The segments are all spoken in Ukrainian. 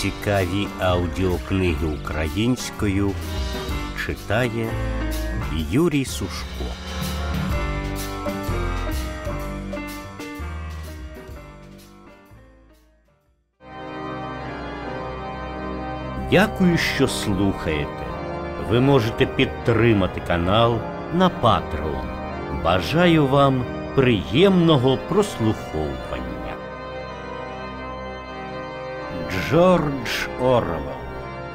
Цікаві аудіокниги українською читає Юрій Сушко. Дякую, що слухаєте. Ви можете підтримати канал на Patreon. Бажаю вам приємного прослуховування. Джордж Орвел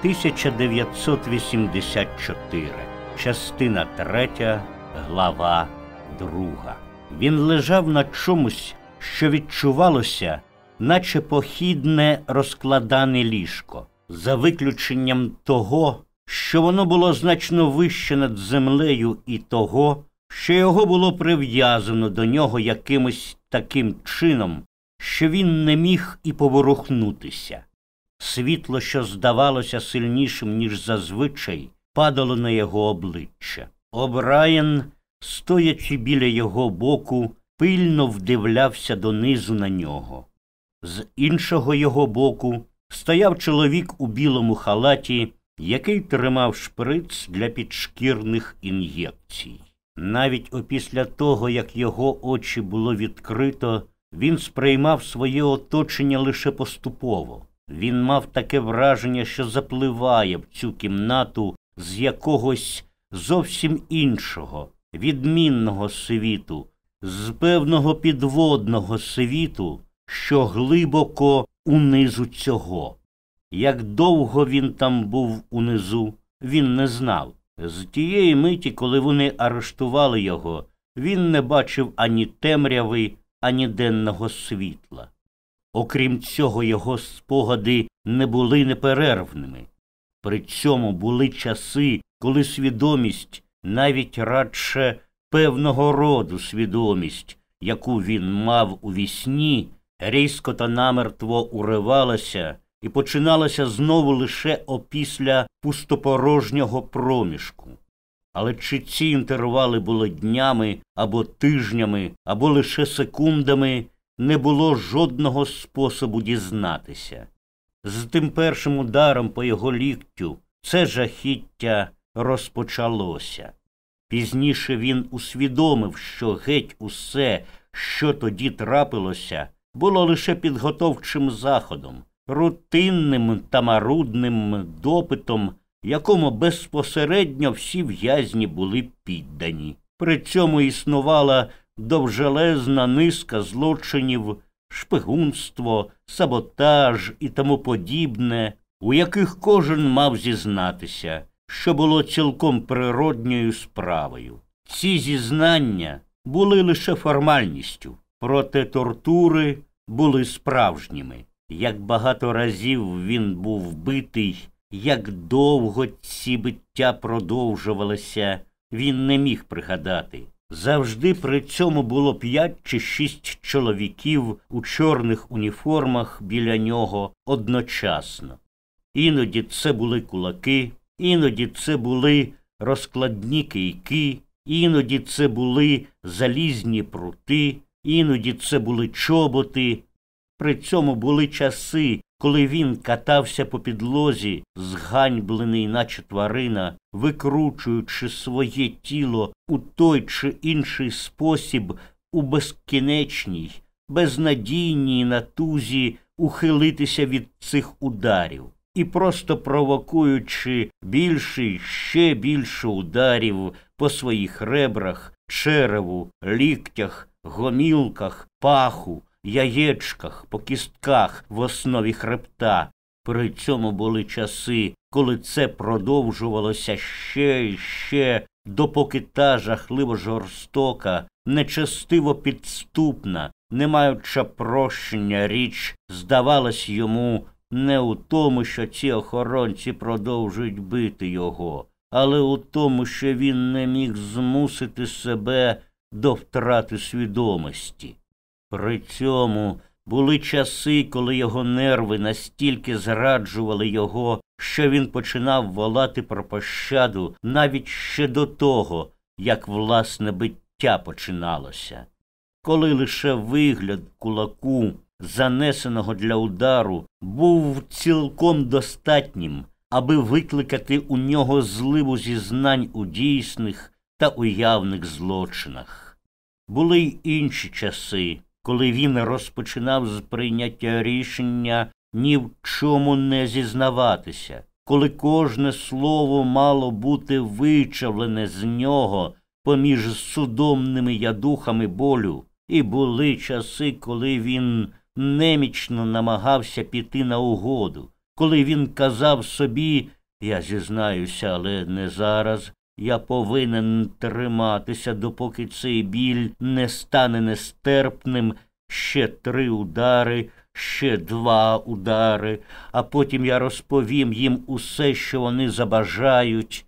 1984, частина 3, глава 2. Він лежав на чомусь, що відчувалося, наче похідне розкладане ліжко, за виключенням того, що воно було значно вище над землею, і того, що його було прив'язано до нього якимось таким чином, що він не міг і поворухнутися. Світло, що здавалося сильнішим, ніж зазвичай, падало на його обличчя. Обраєн, стоячи біля його боку, пильно вдивлявся донизу на нього. З іншого його боку стояв чоловік у білому халаті, який тримав шприц для підшкірних ін'єкцій. Навіть опісля того, як його очі було відкрито, він сприймав своє оточення лише поступово. Він мав таке враження, що запливає в цю кімнату з якогось зовсім іншого, відмінного світу, з певного підводного світу, що глибоко унизу цього. Як довго він там був унизу, він не знав. З тієї миті, коли вони арештували його, він не бачив ані темряви, ані денного світла. Окрім цього, його спогади не були неперервними. При цьому були часи, коли свідомість, навіть радше певного роду свідомість, яку він мав у вісні, різко та намертво уривалася і починалася знову лише опісля пустопорожнього проміжку. Але чи ці інтервали були днями або тижнями, або лише секундами, не було жодного способу дізнатися. З тим першим ударом по його ліктю це жахіття розпочалося. Пізніше він усвідомив, що геть усе, що тоді трапилося, було лише підготовчим заходом, рутинним та марудним допитом, якому безпосередньо всі в'язні були піддані. При цьому існувала довжелезна низка злочинів, шпигунство, саботаж і тому подібне, у яких кожен мав зізнатися, що було цілком природньою справою. Ці зізнання були лише формальністю, проте тортури були справжніми. Як багато разів він був битий, як довго ці биття продовжувалися, він не міг пригадати. Завжди при цьому було п'ять чи шість чоловіків у чорних уніформах біля нього одночасно. Іноді це були кулаки, іноді це були розкладні кийки, іноді це були залізні прути, іноді це були чоботи. При цьому були часи, коли він катався по підлозі, зганьблений, наче тварина, викручуючи своє тіло у той чи інший спосіб у безкінечній, безнадійній натузі ухилитися від цих ударів і просто провокуючи більше ще більше ударів по своїх ребрах, череву, ліктях, гомілках, паху, яєчках, по кістках в основі хребта. При цьому були часи, коли це продовжувалося ще і ще, допоки та жахливо жорстока, нечестиво підступна, не маючи прощення річ, здавалась йому не у тому, що ці охоронці продовжують бити його, але у тому, що він не міг змусити себе до втрати свідомості. При цьому були часи, коли його нерви настільки зраджували його, що він починав волати про пощаду навіть ще до того, як власне биття починалося. Коли лише вигляд кулаку, занесеного для удару, був цілком достатнім, аби викликати у нього зливу зізнань у дійсних та уявних злочинах. Були й інші часи, коли він розпочинав з прийняття рішення ні в чому не зізнаватися, коли кожне слово мало бути вичавлене з нього поміж судомними ядухами болю, і були часи, коли він немічно намагався піти на угоду, коли він казав собі я зізнаюся, але не зараз, я повинен триматися, допоки цей біль не стане нестерпним ще три удари, ще два удари, а потім я розповім їм усе, що вони забажають.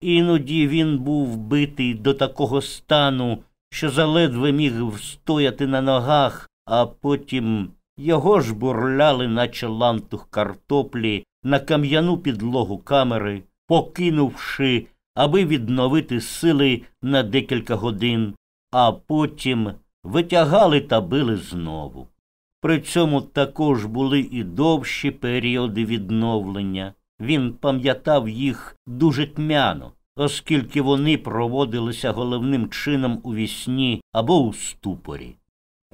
Іноді він був битий до такого стану, що заледве міг встояти на ногах, а потім його ж бурляли, наче лантух картоплі, на кам'яну підлогу камери, покинувши аби відновити сили на декілька годин, а потім витягали та били знову. При цьому також були і довші періоди відновлення. Він пам'ятав їх дуже тьмяно, оскільки вони проводилися головним чином у вісні або у ступорі.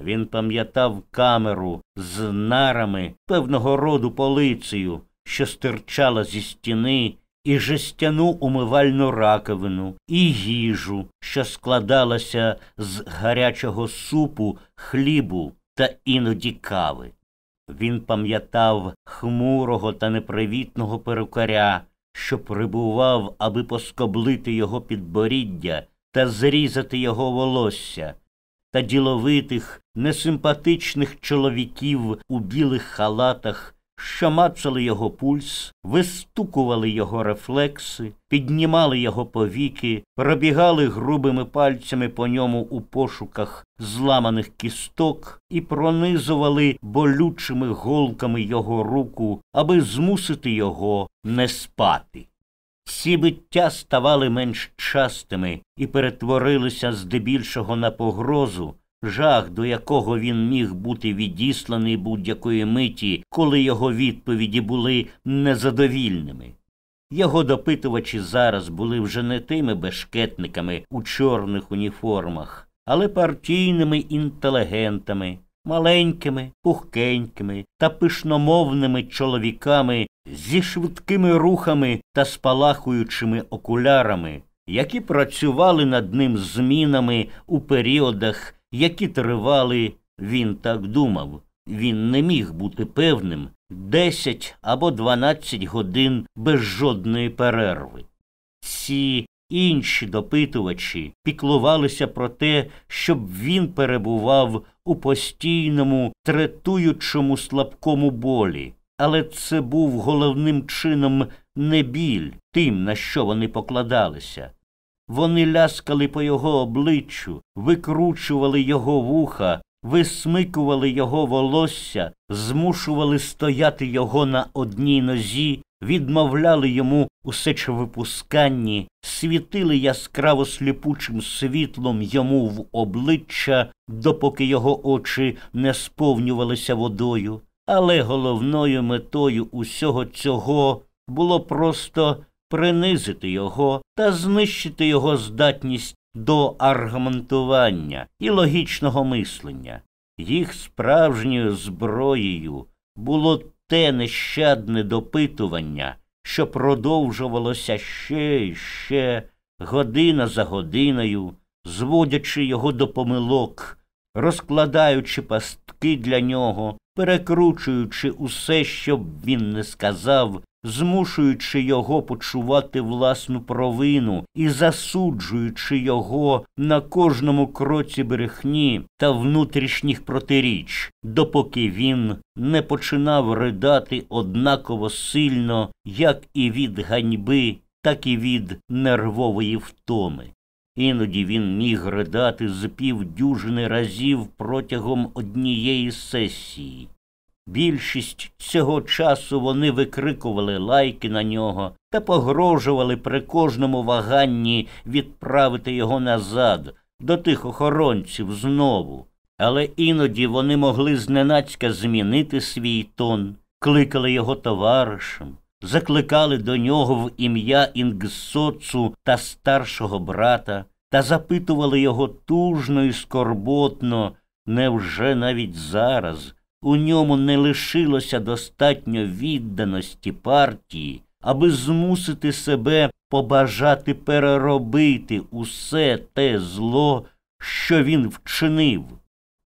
Він пам'ятав камеру з нарами певного роду полицею, що стирчала зі стіни і жестяну умивальну раковину, і їжу, що складалася з гарячого супу, хлібу та іноді кави. Він пам'ятав хмурого та непривітного перукаря, що прибував, аби поскоблити його підборіддя та зрізати його волосся, та діловитих, несимпатичних чоловіків у білих халатах шамацали його пульс, вистукували його рефлекси, піднімали його повіки, пробігали грубими пальцями по ньому у пошуках зламаних кісток і пронизували болючими голками його руку, аби змусити його не спати. Ці биття ставали менш частими і перетворилися здебільшого на погрозу. Жах, до якого він міг бути відісланий будь-якої миті, коли його відповіді були незадовільними. Його допитувачі зараз були вже не тими бешкетниками у чорних уніформах, але партійними інтелігентами, маленькими, пухкенькими та пишномовними чоловіками зі швидкими рухами та спалахуючими окулярами, які працювали над ним змінами у періодах які тривали, він так думав. Він не міг бути певним 10 або 12 годин без жодної перерви. Ці інші допитувачі піклувалися про те, щоб він перебував у постійному, третуючому слабкому болі, але це був головним чином не біль тим, на що вони покладалися. Вони ляскали по його обличчю, викручували його вуха, висмикували його волосся, змушували стояти його на одній нозі, відмовляли йому усечовипусканні, світили яскраво сліпучим світлом йому в обличчя, допоки його очі не сповнювалися водою. Але головною метою усього цього було просто принизити його та знищити його здатність до аргументування і логічного мислення. Їх справжньою зброєю було те нещадне допитування, що продовжувалося ще і ще, година за годиною, зводячи його до помилок, розкладаючи пастки для нього, перекручуючи усе, що б він не сказав, змушуючи його почувати власну провину і засуджуючи його на кожному кроці брехні та внутрішніх протиріч, допоки він не починав ридати однаково сильно, як і від ганьби, так і від нервової втоми. Іноді він міг ридати з півдюжини разів протягом однієї сесії. Більшість цього часу вони викрикували лайки на нього та погрожували при кожному ваганні відправити його назад, до тих охоронців знову. Але іноді вони могли зненацька змінити свій тон, кликали його товаришем, закликали до нього в ім'я Інгсоцу та старшого брата та запитували його тужно і скорботно, невже навіть зараз. У ньому не лишилося достатньо відданості партії, аби змусити себе побажати переробити усе те зло, що він вчинив.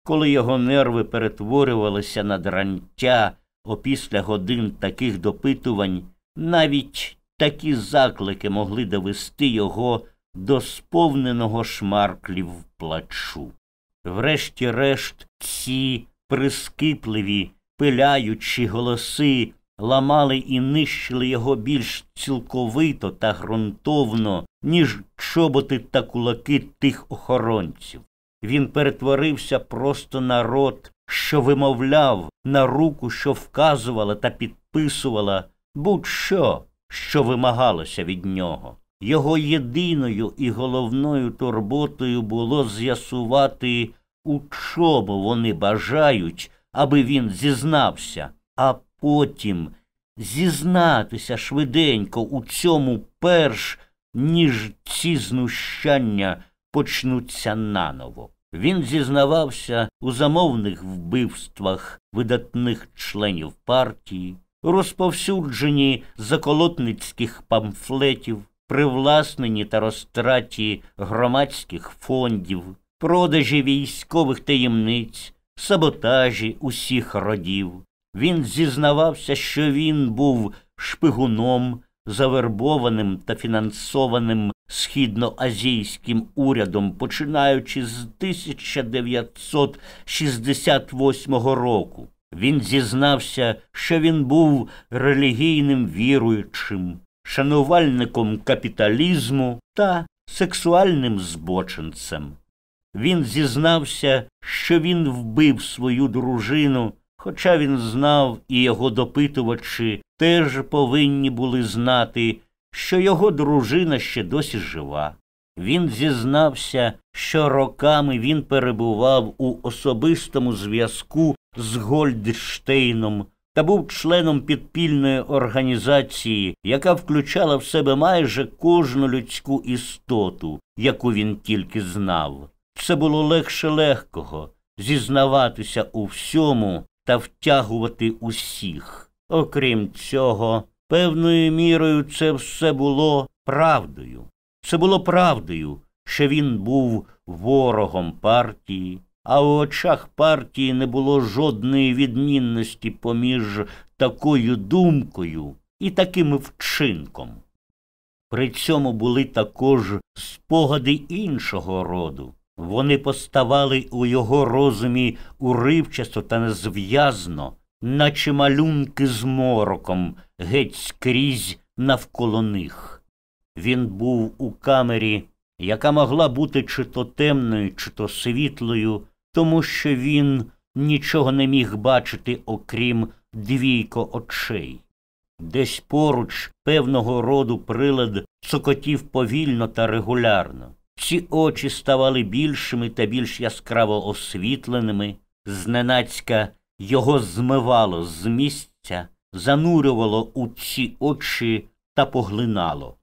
Коли його нерви перетворювалися на дрантя опісля годин таких допитувань, навіть такі заклики могли довести його до сповненого шмарклів плачу. Врешті-решт, ці прискіпливі, пиляючі голоси ламали і нищили його більш цілковито та ґрунтовно, ніж чоботи та кулаки тих охоронців. Він перетворився просто на рот, що вимовляв, на руку, що вказувала та підписувала будь-що, що вимагалося від нього. Його єдиною і головною турботою було з'ясувати, у чому вони бажають, аби він зізнався, а потім зізнатися швиденько у цьому перш, ніж ці знущання почнуться наново. Він зізнавався у замовних вбивствах видатних членів партії, розповсюдженні заколотницьких памфлетів, привласненні та розтраті громадських фондів продажі військових таємниць, саботажі усіх родів. Він зізнавався, що він був шпигуном, завербованим та фінансованим східноазійським урядом, починаючи з 1968 року. Він зізнався, що він був релігійним віруючим, шанувальником капіталізму та сексуальним збоченцем. Він зізнався, що він вбив свою дружину, хоча він знав і його допитувачі теж повинні були знати, що його дружина ще досі жива. Він зізнався, що роками він перебував у особистому зв'язку з Гольдштейном та був членом підпільної організації, яка включала в себе майже кожну людську істоту, яку він тільки знав. Це було легше легкого зізнаватися у всьому та втягувати усіх. Окрім цього, певною мірою це все було правдою. Це було правдою, що він був ворогом партії, а в очах партії не було жодної відмінності поміж такою думкою і таким вчинком. При цьому були також спогади іншого роду. Вони поставали у його розумі уривчасто та незв'язно, наче малюнки з мороком, геть скрізь навколо них. Він був у камері, яка могла бути чи то темною, чи то світлою, тому що він нічого не міг бачити, окрім двійко очей. Десь поруч певного роду прилад цокотів повільно та регулярно. Ці очі ставали більшими та більш яскраво освітленими, зненацька його змивало з місця, занурювало у ці очі та поглинало.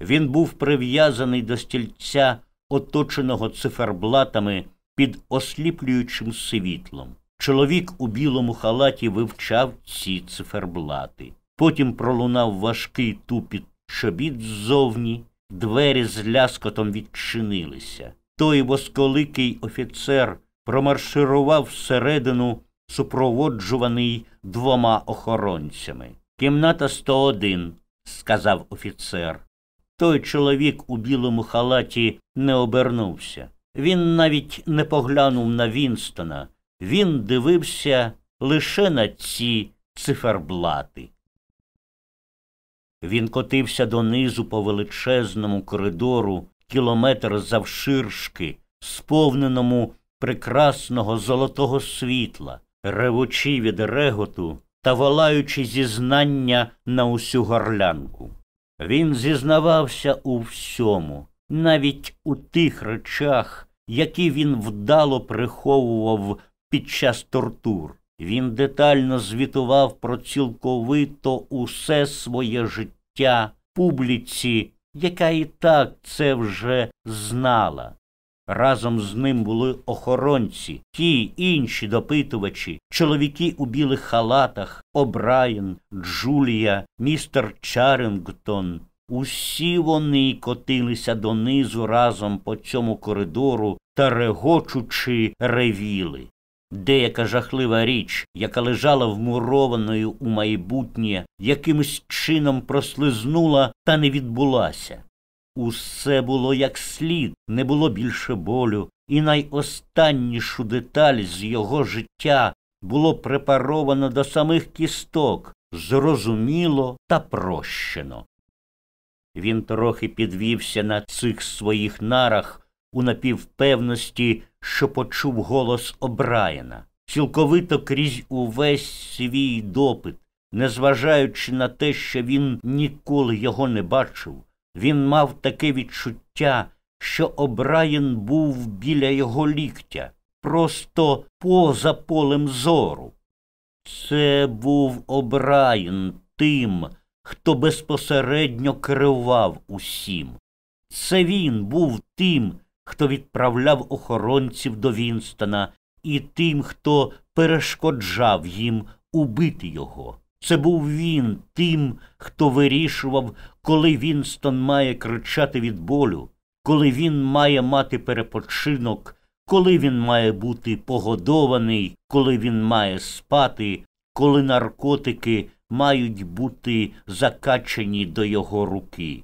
Він був прив'язаний до стільця, оточеного циферблатами під осліплюючим світлом. Чоловік у білому халаті вивчав ці циферблати. Потім пролунав важкий тупіт чобіт ззовні. Двері з ляскотом відчинилися. Той восколикий офіцер промарширував всередину, супроводжуваний двома охоронцями. Кімната 101», – сказав офіцер. Той чоловік у білому халаті не обернувся. Він навіть не поглянув на Вінстона. Він дивився лише на ці циферблати. Він котився донизу по величезному коридору, кілометр завширшки, сповненому прекрасного золотого світла, ревучи від реготу та волаючи зізнання на усю горлянку. Він зізнавався у всьому, навіть у тих речах, які він вдало приховував під час тортур. Він детально звітував про цілковито усе своє життя публіці, яка і так це вже знала. Разом з ним були охоронці, ті інші допитувачі, чоловіки у білих халатах, Обраєн, Джулія, містер Чарингтон. Усі вони котилися донизу разом по цьому коридору та регочучи ревіли. Деяка жахлива річ, яка лежала вмурованою у майбутнє, якимось чином прослизнула та не відбулася. Усе було як слід, не було більше болю, і найостаннішу деталь з його життя було препаровано до самих кісток, зрозуміло та прощено. Він трохи підвівся на цих своїх нарах у напівпевності, що почув голос Обраєна. Цілковито крізь увесь свій допит, незважаючи на те, що він ніколи його не бачив, він мав таке відчуття, що Обраєн був біля його ліктя, просто поза полем зору. Це був Обраєн тим, хто безпосередньо керував усім. Це він був тим, хто відправляв охоронців до Вінстона, і тим, хто перешкоджав їм убити його. Це був він тим, хто вирішував, коли Вінстон має кричати від болю, коли він має мати перепочинок, коли він має бути погодований, коли він має спати, коли наркотики мають бути закачені до його руки.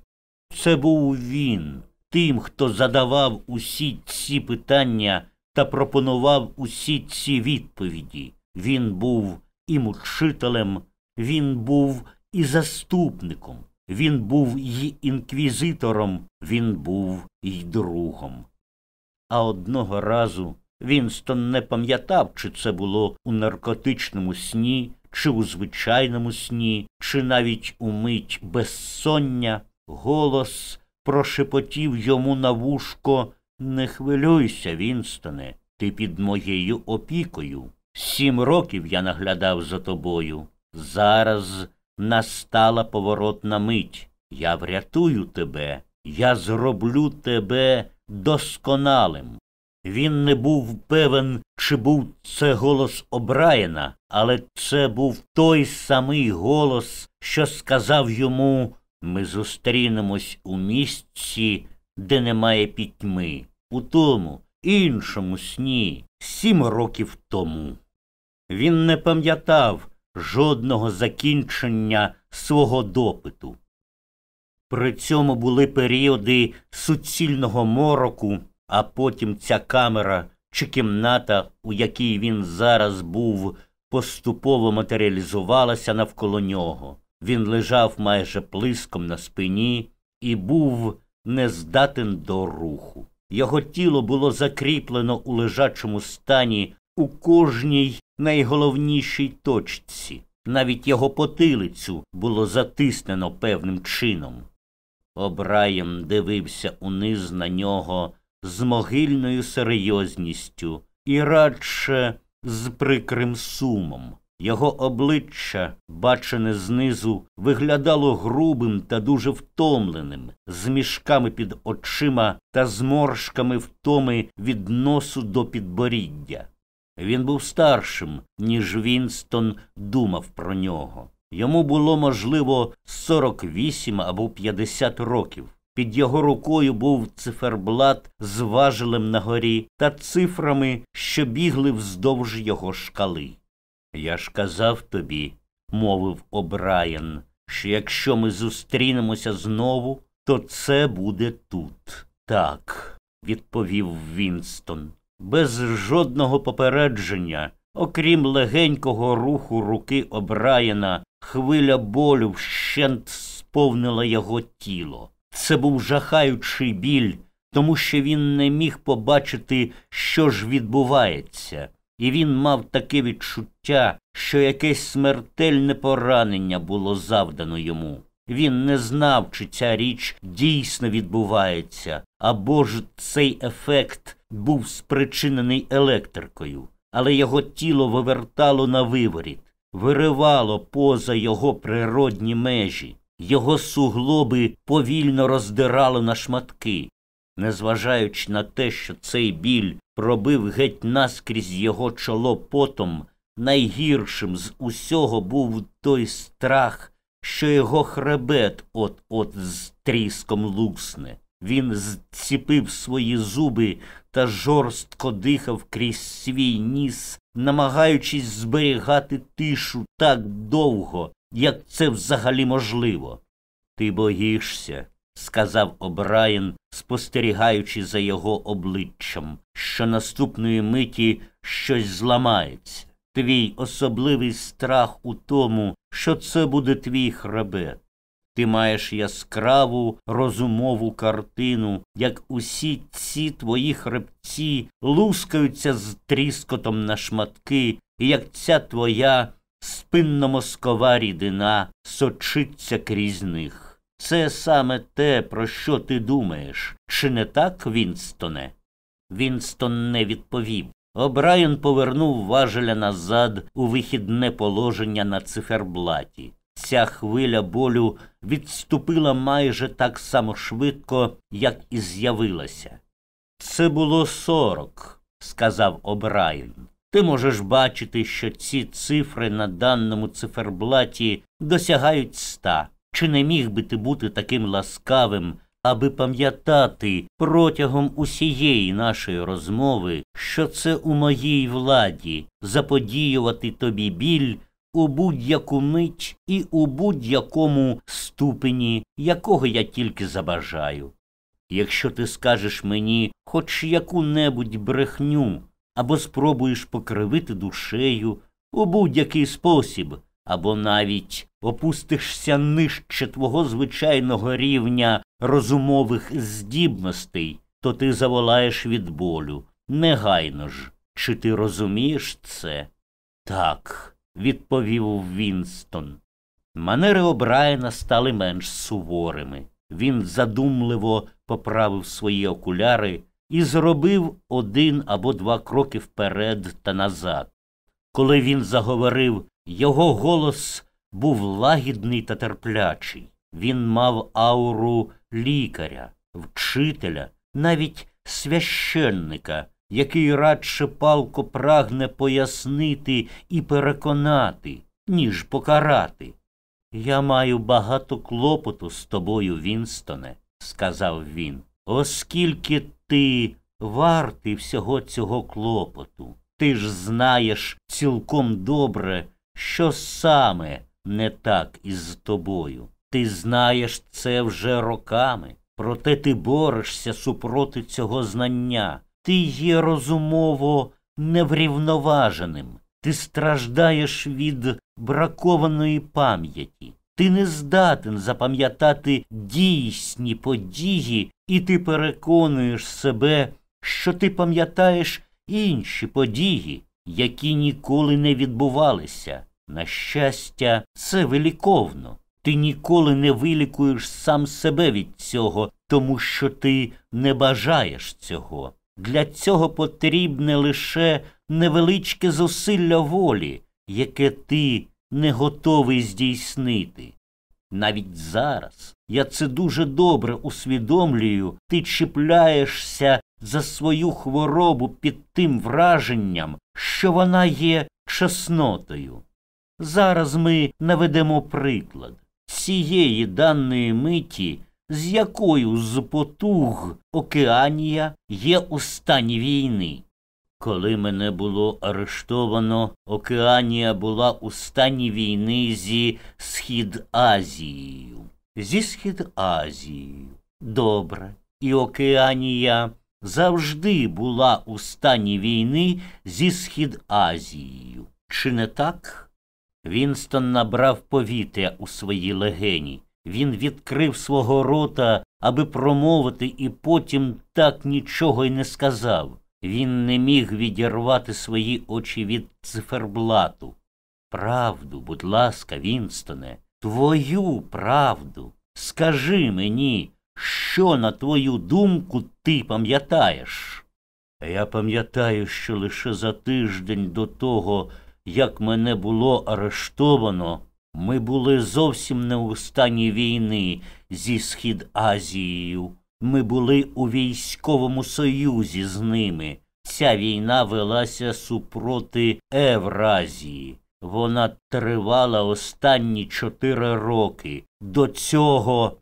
Це був він, тим, хто задавав усі ці питання та пропонував усі ці відповіді. Він був і мучителем, він був і заступником, він був і інквізитором, він був і другом. А одного разу Вінстон не пам'ятав, чи це було у наркотичному сні, чи у звичайному сні, чи навіть у мить безсоння, голос прошепотів йому на вушко Не хвилюйся, Вінстоне, ти під моєю опікою. Сім років я наглядав за тобою. Зараз настала поворотна мить. Я врятую тебе, я зроблю тебе досконалим. Він не був певен, чи був це голос Обраєна, але це був той самий голос, що сказав йому ми зустрінемось у місці, де немає пітьми, у тому, іншому сні, сім років тому. Він не пам'ятав жодного закінчення свого допиту. При цьому були періоди суцільного мороку, а потім ця камера чи кімната, у якій він зараз був, поступово матеріалізувалася навколо нього. Він лежав майже плиском на спині і був нездатен до руху. Його тіло було закріплено у лежачому стані у кожній найголовнішій точці. Навіть його потилицю було затиснено певним чином. Обраєм дивився униз на нього з могильною серйозністю і радше з прикрим сумом. Його обличчя, бачене знизу, виглядало грубим та дуже втомленим, з мішками під очима та зморшками втоми від носу до підборіддя. Він був старшим, ніж Вінстон думав про нього. Йому було, можливо, 48 або 50 років. Під його рукою був циферблат з важелем на горі та цифрами, що бігли вздовж його шкали. Я ж казав тобі, мовив Обраєн, що якщо ми зустрінемося знову, то це буде тут. Так, відповів Вінстон, без жодного попередження, окрім легенького руху руки Обраєна, хвиля болю вщент сповнила його тіло. Це був жахаючий біль, тому що він не міг побачити, що ж відбувається і він мав таке відчуття, що якесь смертельне поранення було завдано йому. Він не знав, чи ця річ дійсно відбувається, або ж цей ефект був спричинений електрикою, але його тіло вивертало на виворіт, виривало поза його природні межі, його суглоби повільно роздирало на шматки, незважаючи на те, що цей біль пробив геть наскрізь його чоло потом, найгіршим з усього був той страх, що його хребет от от з тріском лусне. Він зціпив свої зуби та жорстко дихав крізь свій ніс, намагаючись зберігати тишу так довго, як це взагалі можливо. Ти боїшся, сказав Обраєн, спостерігаючи за його обличчям, що наступної миті щось зламається. Твій особливий страх у тому, що це буде твій хребет. Ти маєш яскраву розумову картину, як усі ці твої хребці лускаються з тріскотом на шматки, і як ця твоя спинномозкова рідина сочиться крізь них. Це саме те, про що ти думаєш, чи не так, Вінстоне? Вінстон не відповів. Обрайон повернув важеля назад у вихідне положення на циферблаті. Ця хвиля болю відступила майже так само швидко, як і з'явилася. Це було сорок, сказав Обрайон. Ти можеш бачити, що ці цифри на даному циферблаті досягають ста. Чи не міг би ти бути таким ласкавим, аби пам'ятати протягом усієї нашої розмови, що це у моїй владі заподіювати тобі біль у будь-яку мить і у будь-якому ступені, якого я тільки забажаю? Якщо ти скажеш мені хоч яку-небудь брехню або спробуєш покривити душею у будь-який спосіб, або навіть опустишся нижче твого звичайного рівня розумових здібностей, то ти заволаєш від болю. Негайно ж. Чи ти розумієш це? Так, відповів Вінстон. Манери Обраєна стали менш суворими. Він задумливо поправив свої окуляри і зробив один або два кроки вперед та назад. Коли він заговорив його голос був лагідний та терплячий. Він мав ауру лікаря, вчителя, навіть священника, який радше палко прагне пояснити і переконати, ніж покарати. Я маю багато клопоту з тобою, Вінстоне, сказав він, оскільки ти вартий всього цього клопоту. Ти ж знаєш цілком добре, що саме не так із тобою. Ти знаєш це вже роками, проте ти борешся супроти цього знання. Ти є розумово неврівноваженим, ти страждаєш від бракованої пам'яті, ти не здатен запам'ятати дійсні події, і ти переконуєш себе, що ти пам'ятаєш інші події, які ніколи не відбувалися. На щастя, це виліковно. Ти ніколи не вилікуєш сам себе від цього, тому що ти не бажаєш цього. Для цього потрібне лише невеличке зусилля волі, яке ти не готовий здійснити. Навіть зараз я це дуже добре усвідомлюю, ти чіпляєшся за свою хворобу під тим враженням, що вона є чеснотою. Зараз ми наведемо приклад цієї даної миті, з якою з потуг Океанія є у стані війни. Коли мене було арештовано, Океанія була у стані війни зі Схід Азією. Зі Схід Азією. Добре. І Океанія завжди була у стані війни зі Схід Азією. Чи не так? Вінстон набрав повітря у свої легені. Він відкрив свого рота, аби промовити, і потім так нічого й не сказав. Він не міг відірвати свої очі від циферблату. Правду, будь ласка, Вінстоне, твою правду. Скажи мені, що, на твою думку, ти пам'ятаєш? Я пам'ятаю, що лише за тиждень до того, як мене було арештовано, ми були зовсім не у стані війни зі Схід Азією. Ми були у військовому союзі з ними. Ця війна велася супроти Евразії. Вона тривала останні чотири роки. До цього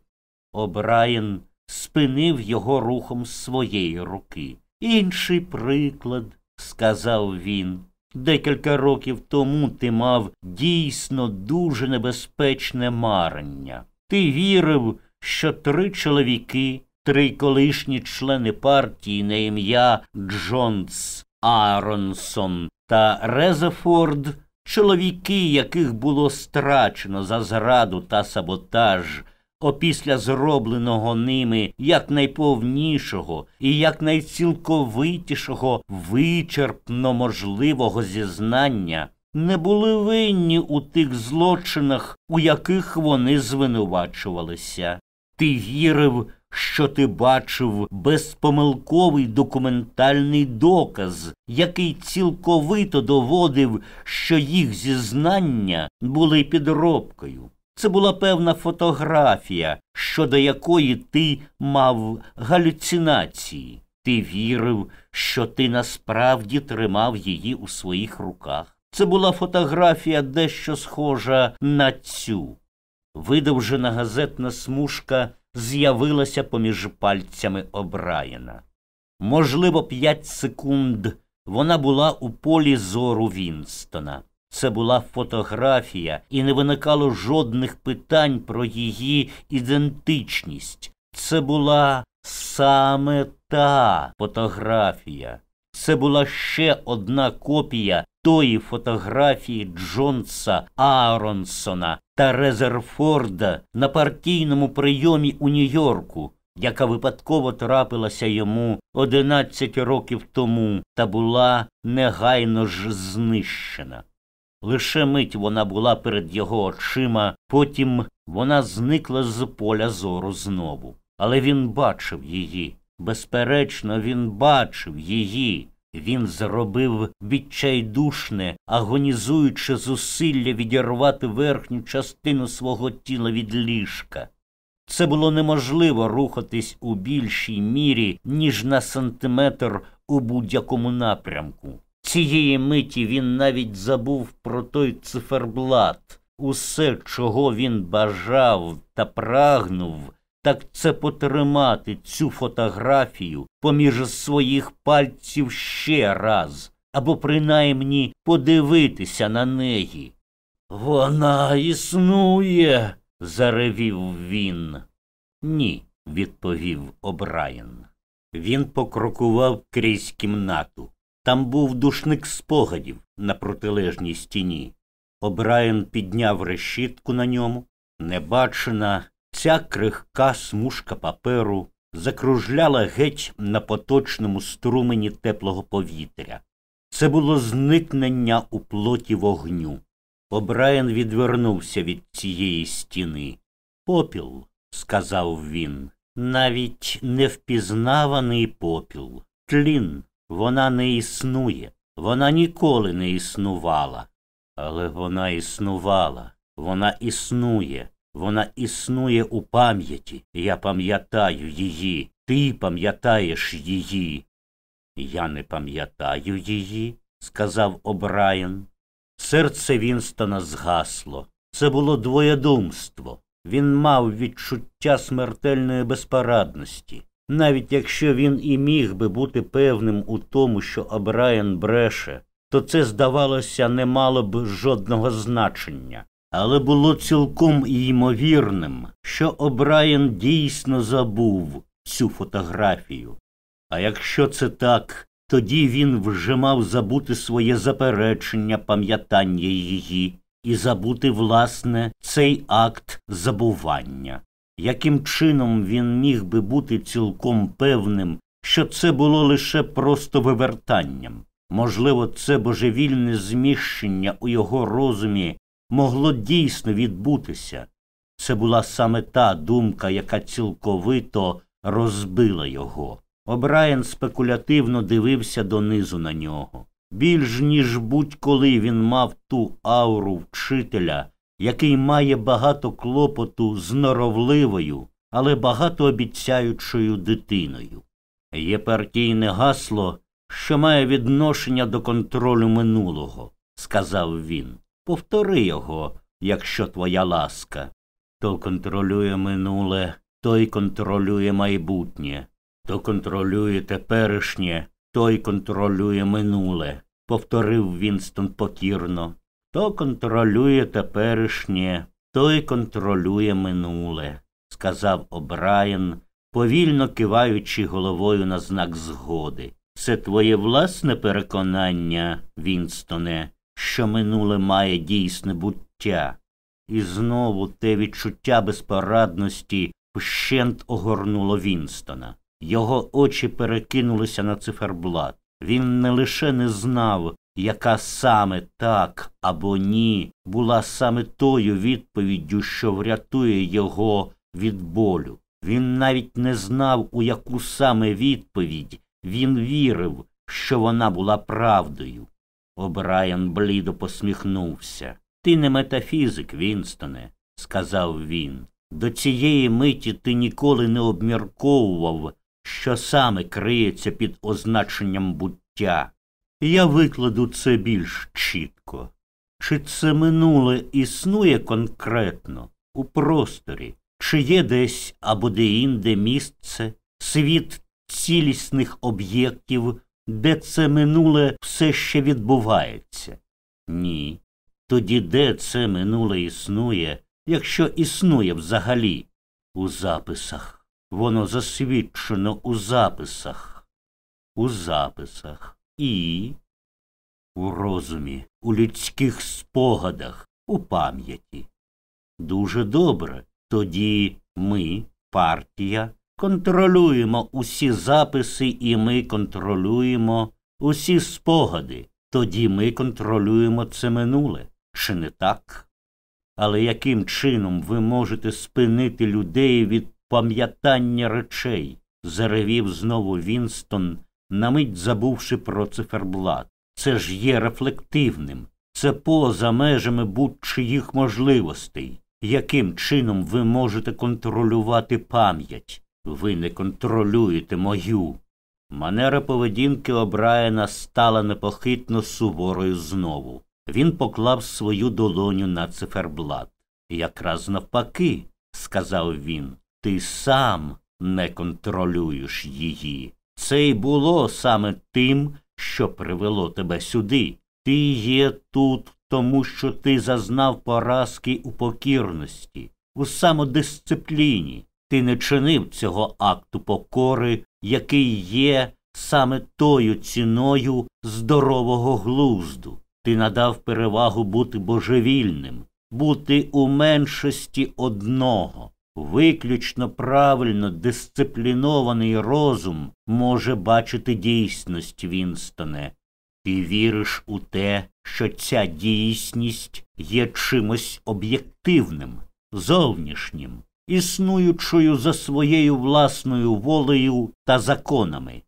Обраєн спинив його рухом своєї руки. Інший приклад, сказав він, декілька років тому ти мав дійсно дуже небезпечне марення. Ти вірив, що три чоловіки Три колишні члени партії на ім'я Джонс Аронсон та Резефорд, чоловіки, яких було страчено за зраду та саботаж, опісля зробленого ними якнайповнішого і якнайцілковитішого вичерпно можливого зізнання, не були винні у тих злочинах, у яких вони звинувачувалися. Ти вірив що ти бачив безпомилковий документальний доказ, який цілковито доводив, що їх зізнання були підробкою. Це була певна фотографія, щодо якої ти мав галюцинації. Ти вірив, що ти насправді тримав її у своїх руках. Це була фотографія дещо схожа на цю. Видовжена газетна смужка з'явилася поміж пальцями Обраєна. Можливо, п'ять секунд вона була у полі зору Вінстона. Це була фотографія, і не виникало жодних питань про її ідентичність. Це була саме та фотографія. Це була ще одна копія тої фотографії Джонса Ааронсона та Резерфорда на партійному прийомі у Нью-Йорку, яка випадково трапилася йому 11 років тому та була негайно ж знищена. Лише мить вона була перед його очима, потім вона зникла з поля зору знову. Але він бачив її. Безперечно, він бачив її, він зробив відчайдушне, агонізуюче зусилля відірвати верхню частину свого тіла від ліжка. Це було неможливо рухатись у більшій мірі, ніж на сантиметр у будь-якому напрямку. Цієї миті він навіть забув про той циферблат, усе, чого він бажав та прагнув, так це потримати цю фотографію поміж своїх пальців ще раз, або принаймні подивитися на неї. Вона існує, заревів він. Ні, відповів Обраєн. Він покрокував крізь кімнату. Там був душник спогадів на протилежній стіні. Обраєн підняв решітку на ньому. Небачена, Ця крихка смужка паперу закружляла геть на поточному струмені теплого повітря. Це було зникнення у плоті вогню. Обраєн відвернувся від цієї стіни. Попіл, сказав він, навіть невпізнаваний попіл. Тлін, вона не існує, вона ніколи не існувала. Але вона існувала, вона існує. Вона існує у пам'яті. Я пам'ятаю її. Ти пам'ятаєш її. Я не пам'ятаю її, сказав Обраєн. Серце Вінстона згасло. Це було двоєдумство. Він мав відчуття смертельної безпарадності. Навіть якщо він і міг би бути певним у тому, що Обраєн бреше, то це, здавалося, не мало б жодного значення але було цілком ймовірним, що Обраєн дійсно забув цю фотографію. А якщо це так, тоді він вже мав забути своє заперечення пам'ятання її і забути, власне, цей акт забування. Яким чином він міг би бути цілком певним, що це було лише просто вивертанням? Можливо, це божевільне зміщення у його розумі могло дійсно відбутися. Це була саме та думка, яка цілковито розбила його. Обраєн спекулятивно дивився донизу на нього. Більш ніж будь-коли він мав ту ауру вчителя, який має багато клопоту з норовливою, але багатообіцяючою дитиною. Є партійне гасло, що має відношення до контролю минулого, сказав він. Повтори його, якщо твоя ласка. То контролює минуле, той контролює майбутнє, то контролює теперішнє, той контролює минуле, повторив Вінстон покірно. То контролює теперішнє, той контролює минуле, сказав Обраєн, повільно киваючи головою на знак згоди. Це твоє власне переконання, Вінстоне що минуле має дійсне буття, і знову те відчуття безпорадності вщент огорнуло Вінстона. Його очі перекинулися на циферблат. Він не лише не знав, яка саме так або ні була саме тою відповіддю, що врятує його від болю. Він навіть не знав, у яку саме відповідь він вірив, що вона була правдою. Обраян блідо посміхнувся. Ти не метафізик, Вінстоне, сказав він. До цієї миті ти ніколи не обмірковував, що саме криється під означенням буття. Я викладу це більш чітко. Чи це минуле існує конкретно у просторі, чи є десь або деінде місце, світ цілісних об'єктів, де це минуле все ще відбувається? Ні. Тоді де це минуле існує, якщо існує взагалі? У записах. Воно засвідчено у записах, у записах і у розумі, у людських спогадах, у пам'яті. Дуже добре. Тоді ми, партія, контролюємо усі записи, і ми контролюємо усі спогади, тоді ми контролюємо це минуле. Чи не так? Але яким чином ви можете спинити людей від пам'ятання речей? заревів знову Вінстон, на мить забувши про циферблат. Це ж є рефлективним, це поза межами будь чиїх можливостей. Яким чином ви можете контролювати пам'ять? Ви не контролюєте мою. Манера поведінки Обраєна стала непохитно суворою знову. Він поклав свою долоню на циферблат. Якраз навпаки, сказав він, ти сам не контролюєш її. Це й було саме тим, що привело тебе сюди. Ти є тут, тому що ти зазнав поразки у покірності, у самодисципліні ти не чинив цього акту покори, який є саме тою ціною здорового глузду. Ти надав перевагу бути божевільним, бути у меншості одного. Виключно правильно дисциплінований розум може бачити дійсність, Вінстоне. Ти віриш у те, що ця дійсність є чимось об'єктивним, зовнішнім існуючою за своєю власною волею та законами.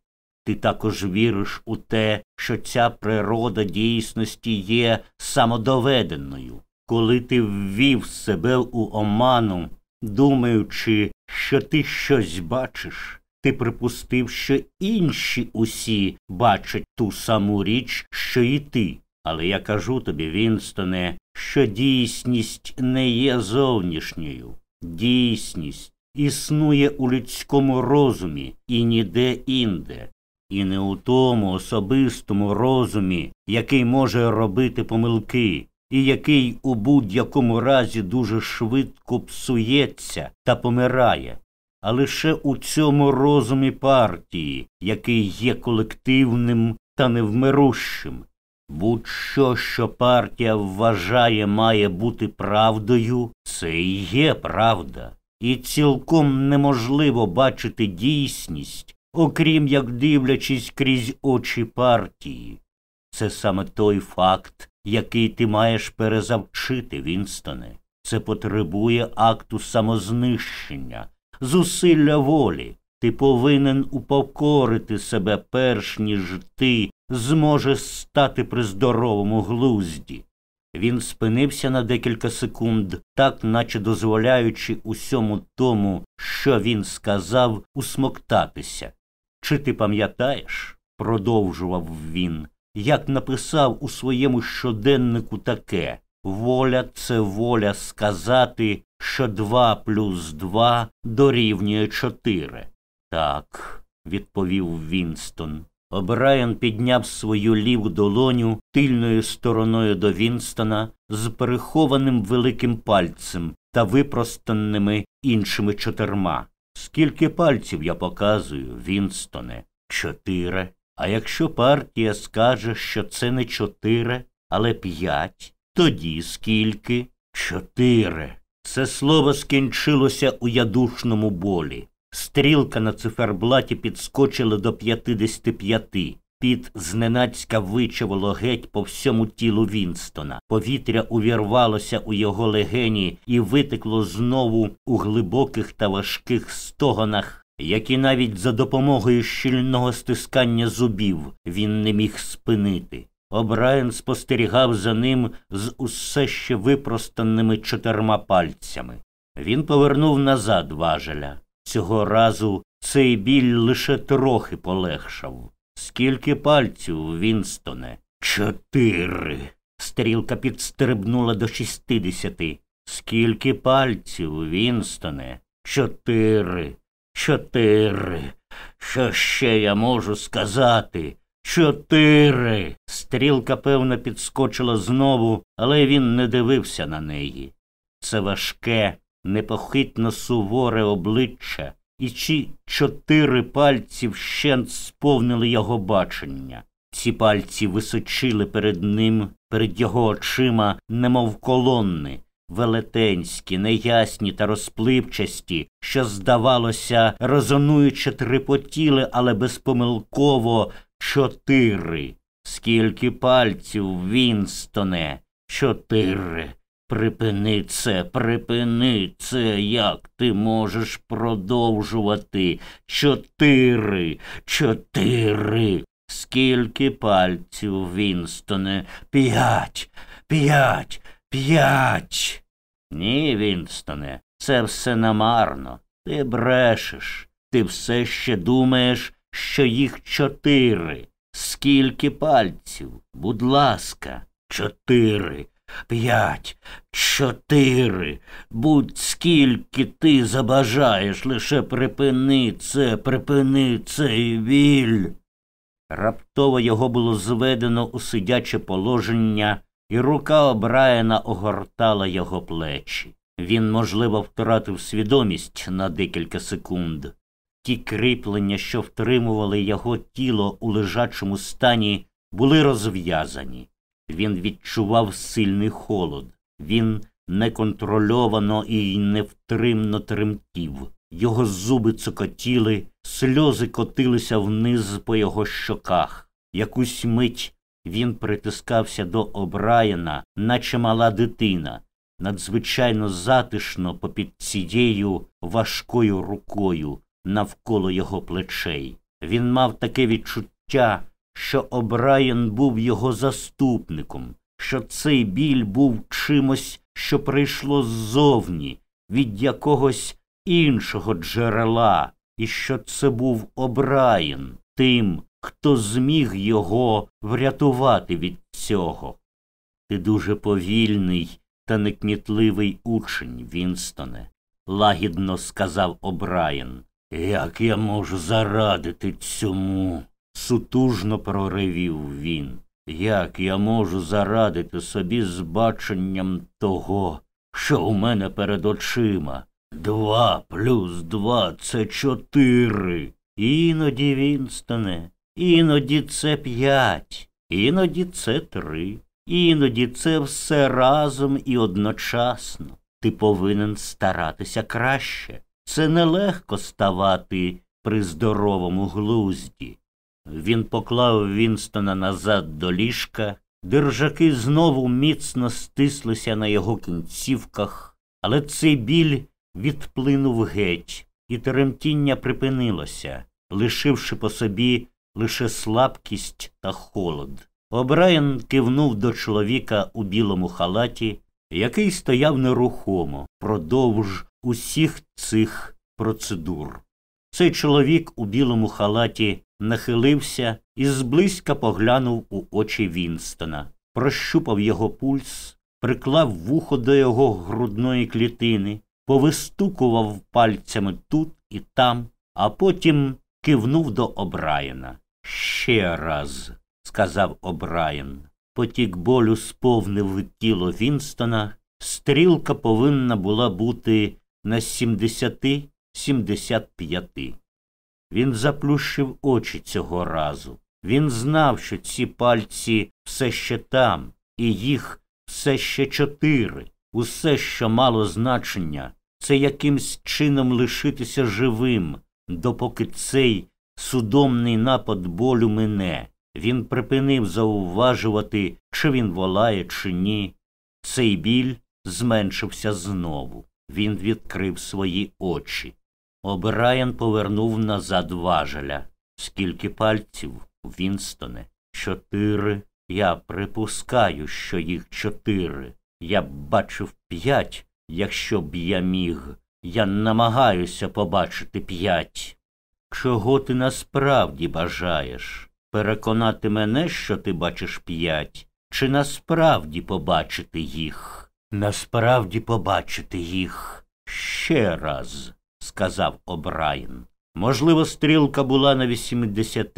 Ти також віриш у те, що ця природа дійсності є самодоведеною, коли ти ввів себе у оману, думаючи, що ти щось бачиш. Ти припустив, що інші усі бачать ту саму річ, що і ти. Але я кажу тобі, Вінстоне, що дійсність не є зовнішньою дійсність існує у людському розумі і ніде інде, і не у тому особистому розумі, який може робити помилки, і який у будь-якому разі дуже швидко псується та помирає. А лише у цьому розумі партії, який є колективним та невмирущим, Будь-що, що партія вважає, має бути правдою, це і є правда, і цілком неможливо бачити дійсність, окрім як дивлячись крізь очі партії. Це саме той факт, який ти маєш перезавчити, Вінстоне. Це потребує акту самознищення, зусилля волі. Ти повинен упокорити себе перш ніж ти зможе стати при здоровому глузді. Він спинився на декілька секунд, так наче дозволяючи усьому тому, що він сказав, усмоктатися. Чи ти пам'ятаєш, продовжував він, як написав у своєму щоденнику таке воля це воля сказати, що два плюс два дорівнює чотири. Так, відповів Вінстон. Обрайан підняв свою ліву долоню тильною стороною до Вінстона з перехованим великим пальцем та випростаними іншими чотирма. Скільки пальців я показую, Вінстоне? Чотири. А якщо партія скаже, що це не чотири, але п'ять, тоді скільки? Чотири. Це слово скінчилося у ядушному болі. Стрілка на циферблаті підскочила до 55. Під зненацька вичавило геть по всьому тілу Вінстона. Повітря увірвалося у його легені і витекло знову у глибоких та важких стогонах, які навіть за допомогою щільного стискання зубів він не міг спинити. Обраєн спостерігав за ним з усе ще випростаними чотирма пальцями. Він повернув назад важеля. Цього разу цей біль лише трохи полегшав. Скільки пальців, Вінстоне? Чотири. Стрілка підстрибнула до шістидесяти. Скільки пальців, Вінстоне? Чотири. Чотири. Що ще я можу сказати? Чотири. Стрілка, певно, підскочила знову, але він не дивився на неї. Це важке, непохитно суворе обличчя, і чи чотири пальці вщент сповнили його бачення. Ці пальці височили перед ним, перед його очима, немов колонни, велетенські, неясні та розпливчасті, що, здавалося, резонуючи трепотіли, але безпомилково чотири. Скільки пальців Вінстоне? Чотири. Припини це, припини це, як ти можеш продовжувати. Чотири, чотири. Скільки пальців, Вінстоне? П'ять, п'ять, п'ять. Ні, Вінстоне, це все намарно. Ти брешеш. Ти все ще думаєш, що їх чотири. Скільки пальців? Будь ласка, чотири. П'ять, чотири. Будь скільки ти забажаєш, лише припини це, припини цей віль. Раптово його було зведено у сидяче положення, і рука Обраєна огортала його плечі. Він, можливо, втратив свідомість на декілька секунд. Ті кріплення, що втримували його тіло у лежачому стані, були розв'язані. Він відчував сильний холод. Він неконтрольовано і невтримно тремтів. Його зуби цокотіли, сльози котилися вниз по його щоках. Якусь мить він притискався до Обраєна, наче мала дитина, надзвичайно затишно попід цією важкою рукою навколо його плечей. Він мав таке відчуття, що Обраєн був його заступником, що цей біль був чимось, що прийшло ззовні, від якогось іншого джерела, і що це був Обраєн тим, хто зміг його врятувати від цього. Ти дуже повільний та некмітливий учень, Вінстоне, лагідно сказав Обраєн. Як я можу зарадити цьому? сутужно проривів він. Як я можу зарадити собі з баченням того, що у мене перед очима? Два плюс два це чотири. Іноді він стане, іноді це п'ять, іноді це три, іноді це все разом і одночасно. Ти повинен старатися краще. Це нелегко ставати при здоровому глузді. Він поклав Вінстона назад до ліжка. Держаки знову міцно стислися на його кінцівках, але цей біль відплинув геть, і тремтіння припинилося, лишивши по собі лише слабкість та холод. Обраєн кивнув до чоловіка у білому халаті, який стояв нерухомо продовж усіх цих процедур. Цей чоловік у білому халаті нахилився і зблизька поглянув у очі Вінстона, прощупав його пульс, приклав вухо до його грудної клітини, повистукував пальцями тут і там, а потім кивнув до Обраєна. Ще раз, сказав Обраєн. Потік болю сповнив тіло Вінстона. Стрілка повинна була бути на 70 75. Він заплющив очі цього разу. Він знав, що ці пальці все ще там, і їх все ще чотири. Усе, що мало значення, це якимсь чином лишитися живим, допоки цей судомний напад болю мине. Він припинив зауважувати, чи він волає, чи ні. Цей біль зменшився знову. Він відкрив свої очі. Обераян повернув назад важеля. Скільки пальців, Вінстоне? Чотири. Я припускаю, що їх чотири. Я б бачив п'ять, якщо б я міг. Я намагаюся побачити п'ять. Чого ти насправді бажаєш? Переконати мене, що ти бачиш п'ять, чи насправді побачити їх? Насправді побачити їх ще раз сказав Обраєн. Можливо, стрілка була на 80,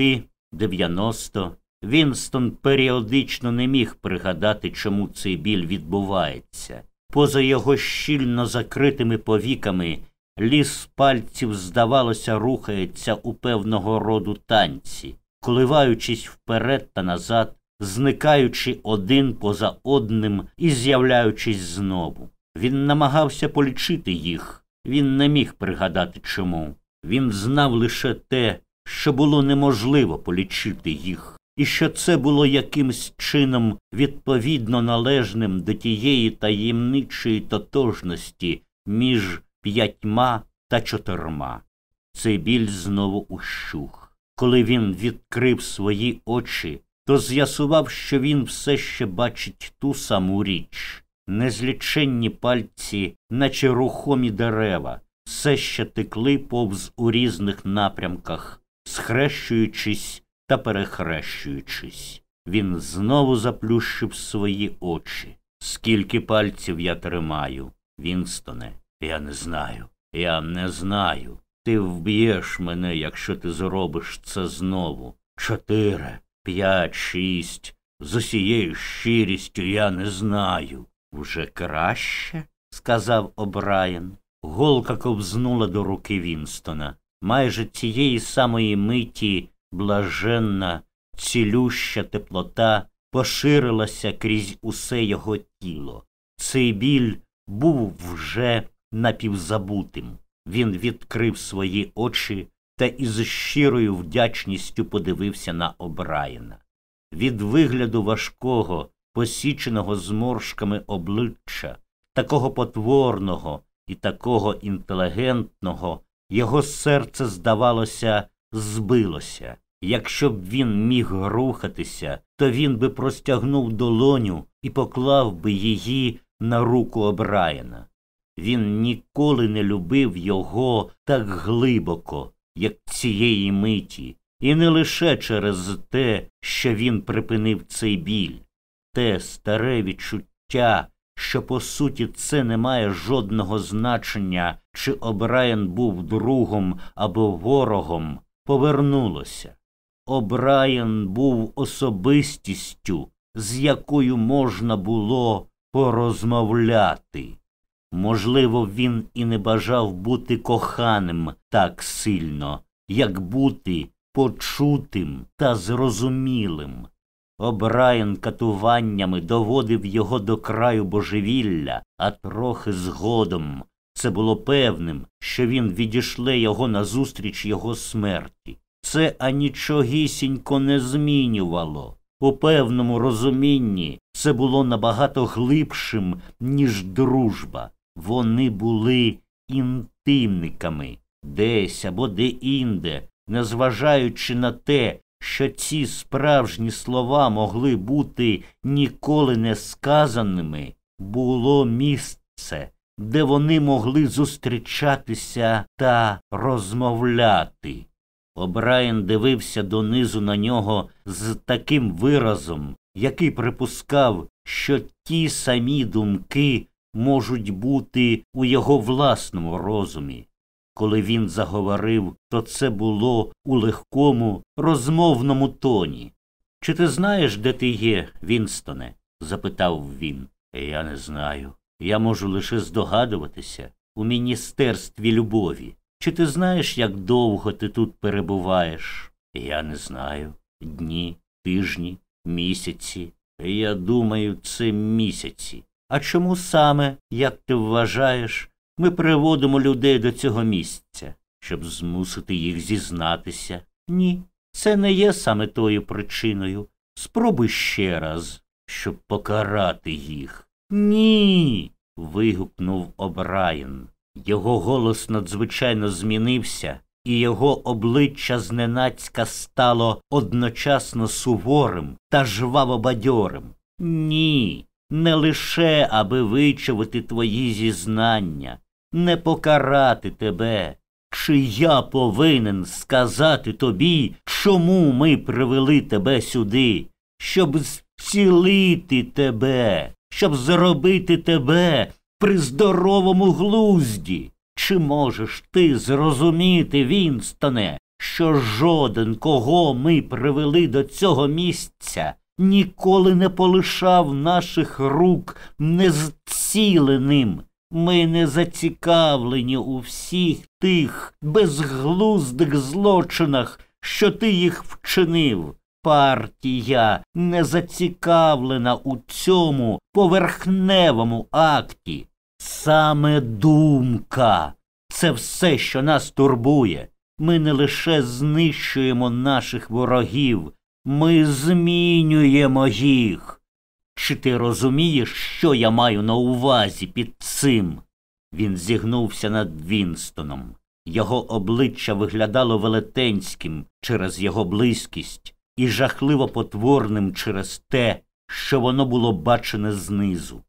90. Вінстон періодично не міг пригадати, чому цей біль відбувається. Поза його щільно закритими повіками ліс пальців, здавалося, рухається у певного роду танці, коливаючись вперед та назад, зникаючи один поза одним і з'являючись знову. Він намагався полічити їх. Він не міг пригадати чому. Він знав лише те, що було неможливо полічити їх, і що це було якимсь чином відповідно належним до тієї таємничої тотожності між п'ятьма та чотирма. Цей біль знову ущух. Коли він відкрив свої очі, то з'ясував, що він все ще бачить ту саму річ. Незліченні пальці, наче рухомі дерева, все ще текли повз у різних напрямках, схрещуючись та перехрещуючись. Він знову заплющив свої очі. Скільки пальців я тримаю, Вінстоне? Я не знаю. Я не знаю. Ти вб'єш мене, якщо ти зробиш це знову. Чотири, п'ять, шість. З усією щирістю я не знаю. Вже краще, сказав Обраєн. Голка ковзнула до руки Вінстона. Майже цієї самої миті блаженна, цілюща теплота поширилася крізь усе його тіло. Цей біль був вже напівзабутим. Він відкрив свої очі та із щирою вдячністю подивився на Обраєна. Від вигляду важкого, посіченого зморшками обличчя, такого потворного і такого інтелігентного, його серце, здавалося, збилося. Якщо б він міг рухатися, то він би простягнув долоню і поклав би її на руку Обраєна. Він ніколи не любив його так глибоко, як цієї миті, і не лише через те, що він припинив цей біль те старе відчуття, що по суті це не має жодного значення, чи Обраєн був другом або ворогом, повернулося. Обраєн був особистістю, з якою можна було порозмовляти. Можливо, він і не бажав бути коханим так сильно, як бути почутим та зрозумілим. Обраєн катуваннями доводив його до краю божевілля, а трохи згодом. Це було певним, що він відійшле його назустріч його смерті. Це анічогісінько не змінювало. У певному розумінні це було набагато глибшим, ніж дружба. Вони були інтимниками десь або де-інде, незважаючи на те, що ці справжні слова могли бути ніколи не сказаними, було місце, де вони могли зустрічатися та розмовляти. Обраєн дивився донизу на нього з таким виразом, який припускав, що ті самі думки можуть бути у його власному розумі коли він заговорив, то це було у легкому, розмовному тоні. Чи ти знаєш, де ти є, Вінстоне? запитав він. Я не знаю. Я можу лише здогадуватися у міністерстві любові. Чи ти знаєш, як довго ти тут перебуваєш? Я не знаю. Дні, тижні, місяці. Я думаю, це місяці. А чому саме, як ти вважаєш, ми приводимо людей до цього місця, щоб змусити їх зізнатися. Ні, це не є саме тою причиною. Спробуй ще раз, щоб покарати їх. Ні. вигукнув Обраєн. Його голос надзвичайно змінився, і його обличчя зненацька стало одночасно суворим та жваво бадьорим. Ні, не лише аби вичувати твої зізнання не покарати тебе. Чи я повинен сказати тобі, чому ми привели тебе сюди, щоб зцілити тебе, щоб зробити тебе при здоровому глузді? Чи можеш ти зрозуміти, Вінстоне, що жоден, кого ми привели до цього місця, ніколи не полишав наших рук незціленим? Ми не зацікавлені у всіх тих безглуздих злочинах, що ти їх вчинив. Партія не зацікавлена у цьому поверхневому акті. Саме думка це все, що нас турбує. Ми не лише знищуємо наших ворогів, ми змінюємо їх. Чи ти розумієш, що я маю на увазі під цим? Він зігнувся над Вінстоном. Його обличчя виглядало велетенським через його близькість і жахливо потворним через те, що воно було бачене знизу.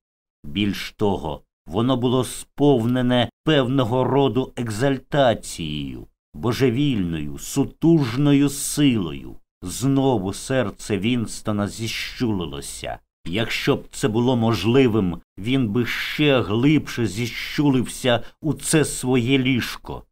Більш того, воно було сповнене певного роду екзальтацією, божевільною, сутужною силою. Знову серце Вінстона зіщулилося. Якщо б це було можливим, він би ще глибше зіщулився у це своє ліжко.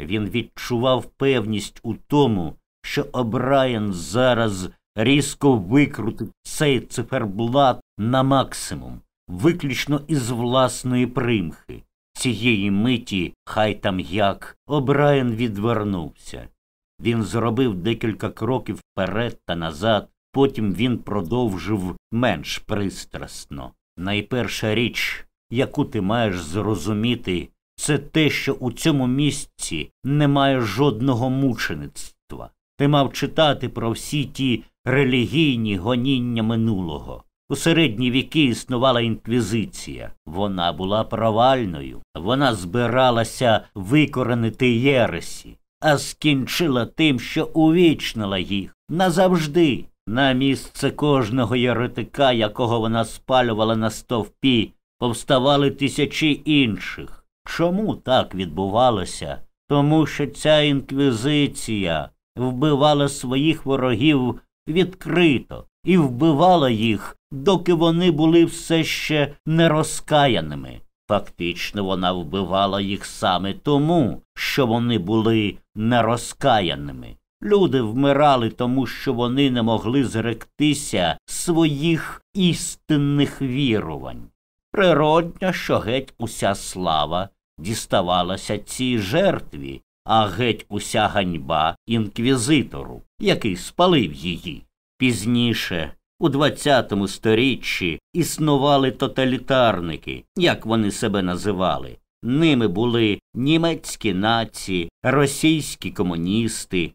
Він відчував певність у тому, що Обраєн зараз різко викрутив цей циферблат на максимум, виключно із власної примхи. Цієї миті, хай там як, Обраєн відвернувся. Він зробив декілька кроків вперед та назад. Потім він продовжив менш пристрасно. Найперша річ, яку ти маєш зрозуміти, це те, що у цьому місці немає жодного мучеництва. Ти мав читати про всі ті релігійні гоніння минулого. У середні віки існувала інквізиція. Вона була провальною, вона збиралася викоренити єресі, а скінчила тим, що увічнила їх назавжди. На місце кожного єретика, якого вона спалювала на стовпі, повставали тисячі інших. Чому так відбувалося? Тому що ця інквізиція вбивала своїх ворогів відкрито і вбивала їх, доки вони були все ще нерозкаяними. Фактично вона вбивала їх саме тому, що вони були нерозкаяними. Люди вмирали тому, що вони не могли зректися своїх істинних вірувань. Природньо, що геть уся слава діставалася цій жертві, а геть уся ганьба інквізитору, який спалив її. Пізніше, у ХХ сторіччі, існували тоталітарники, як вони себе називали. Ними були німецькі нації, російські комуністи,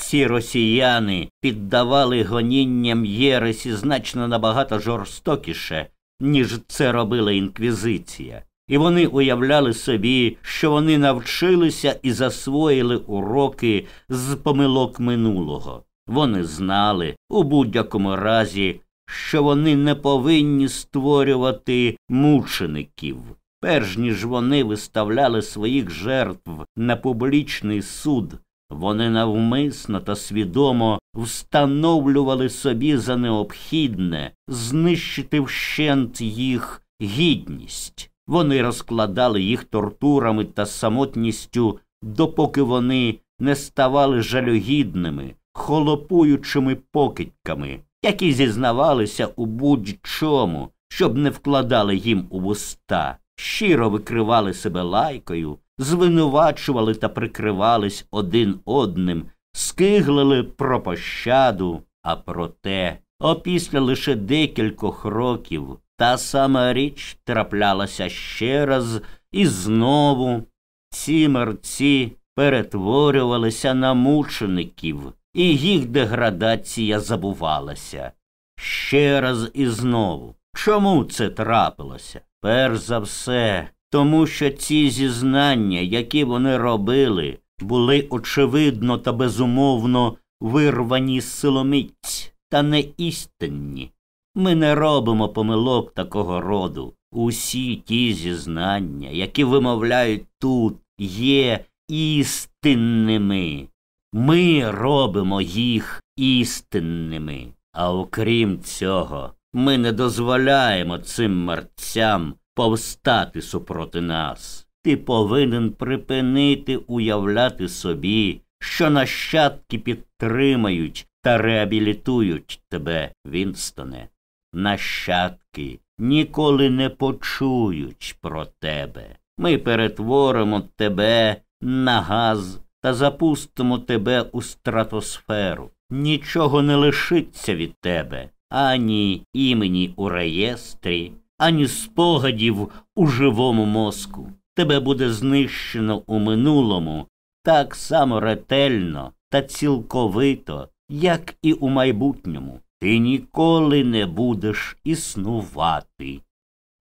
ці росіяни піддавали гонінням Єресі значно набагато жорстокіше, ніж це робила інквізиція, і вони уявляли собі, що вони навчилися і засвоїли уроки з помилок минулого. Вони знали, у будь-якому разі, що вони не повинні створювати мучеників. Перш ніж вони виставляли своїх жертв на публічний суд. Вони навмисно та свідомо встановлювали собі за необхідне знищити вщент їх гідність. Вони розкладали їх тортурами та самотністю, допоки вони не ставали жалюгідними, холопуючими покидьками, які зізнавалися у будь-чому, щоб не вкладали їм у вуста, щиро викривали себе лайкою звинувачували та прикривались один одним, скиглили про пощаду, а про те. Опісля лише декількох років та сама річ траплялася ще раз, і знову ці мерці перетворювалися на мучеників, і їх деградація забувалася. Ще раз і знову. Чому це трапилося? Перш за все, тому що ці зізнання, які вони робили, були очевидно та безумовно вирвані з силоміць, та неістинні. Ми не робимо помилок такого роду. Усі ті зізнання, які вимовляють тут, є істинними. Ми робимо їх істинними. А окрім цього, ми не дозволяємо цим мерцям повстати супроти нас. Ти повинен припинити уявляти собі, що нащадки підтримають та реабілітують тебе, Вінстоне. Нащадки ніколи не почують про тебе. Ми перетворимо тебе на газ та запустимо тебе у стратосферу. Нічого не лишиться від тебе, ані імені у реєстрі ані спогадів у живому мозку. Тебе буде знищено у минулому так само ретельно та цілковито, як і у майбутньому. Ти ніколи не будеш існувати.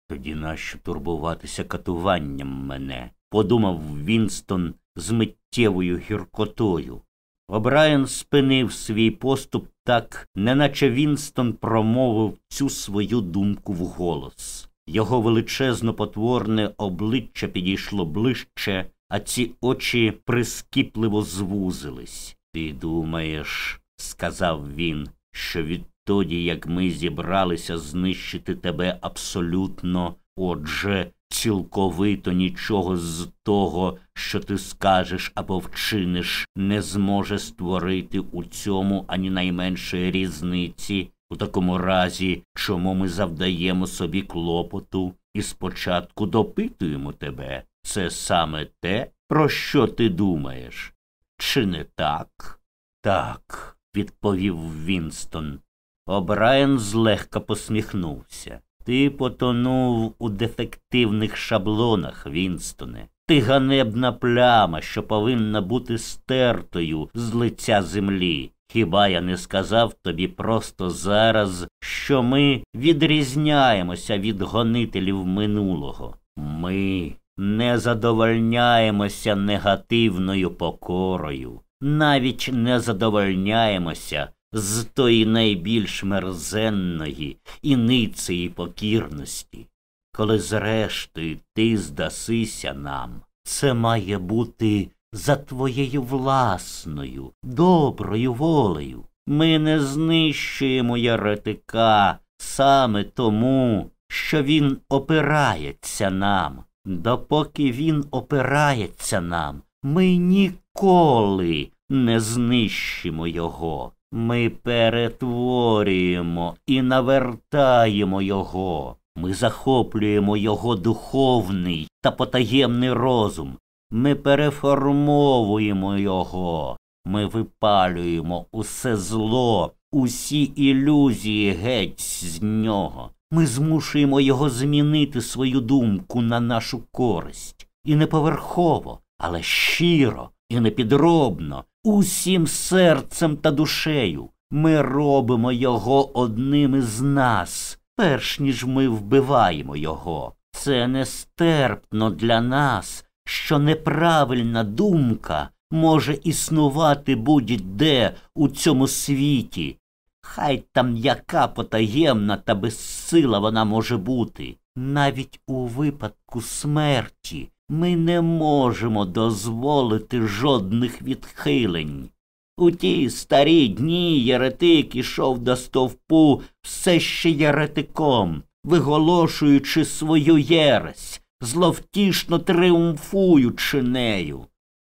Тоді нащо турбуватися катуванням мене? подумав Вінстон з миттєвою гіркотою. Обраєн спинив свій поступ так, неначе Вінстон промовив цю свою думку вголос. Його величезно потворне обличчя підійшло ближче, а ці очі прискіпливо звузились. Ти думаєш, сказав він, що відтоді, як ми зібралися знищити тебе абсолютно, отже, цілковито нічого з того, що ти скажеш або вчиниш, не зможе створити у цьому ані найменшої різниці. У такому разі, чому ми завдаємо собі клопоту і спочатку допитуємо тебе, це саме те, про що ти думаєш? Чи не так? Так, відповів Вінстон. Обраєн злегка посміхнувся. Ти потонув у дефективних шаблонах, Вінстоне. Ти ганебна пляма, що повинна бути стертою з лиця землі. Хіба я не сказав тобі просто зараз, що ми відрізняємося від гонителів минулого? Ми не задовольняємося негативною покорою, навіть не задовольняємося з тої найбільш мерзенної і ницеї покірності. Коли, зрештою, ти здасися нам, це має бути за твоєю власною, доброю волею. Ми не знищуємо яретика саме тому, що він опирається нам. Допоки він опирається нам, ми ніколи не знищимо його. Ми перетворюємо і навертаємо його, ми захоплюємо його духовний та потаємний розум, ми переформовуємо його, ми випалюємо усе зло, усі ілюзії геть з нього. Ми змушуємо його змінити свою думку на нашу користь. І не поверхово, але щиро, і непідробно, усім серцем та душею. Ми робимо його одним із нас, перш ніж ми вбиваємо його. Це нестерпно для нас, що неправильна думка може існувати будь-де у цьому світі. Хай там яка потаємна та безсила вона може бути, навіть у випадку смерті. Ми не можемо дозволити жодних відхилень. У ті старі дні Єретик ішов до стовпу все ще єретиком, виголошуючи свою єресь, зловтішно триумфуючи нею.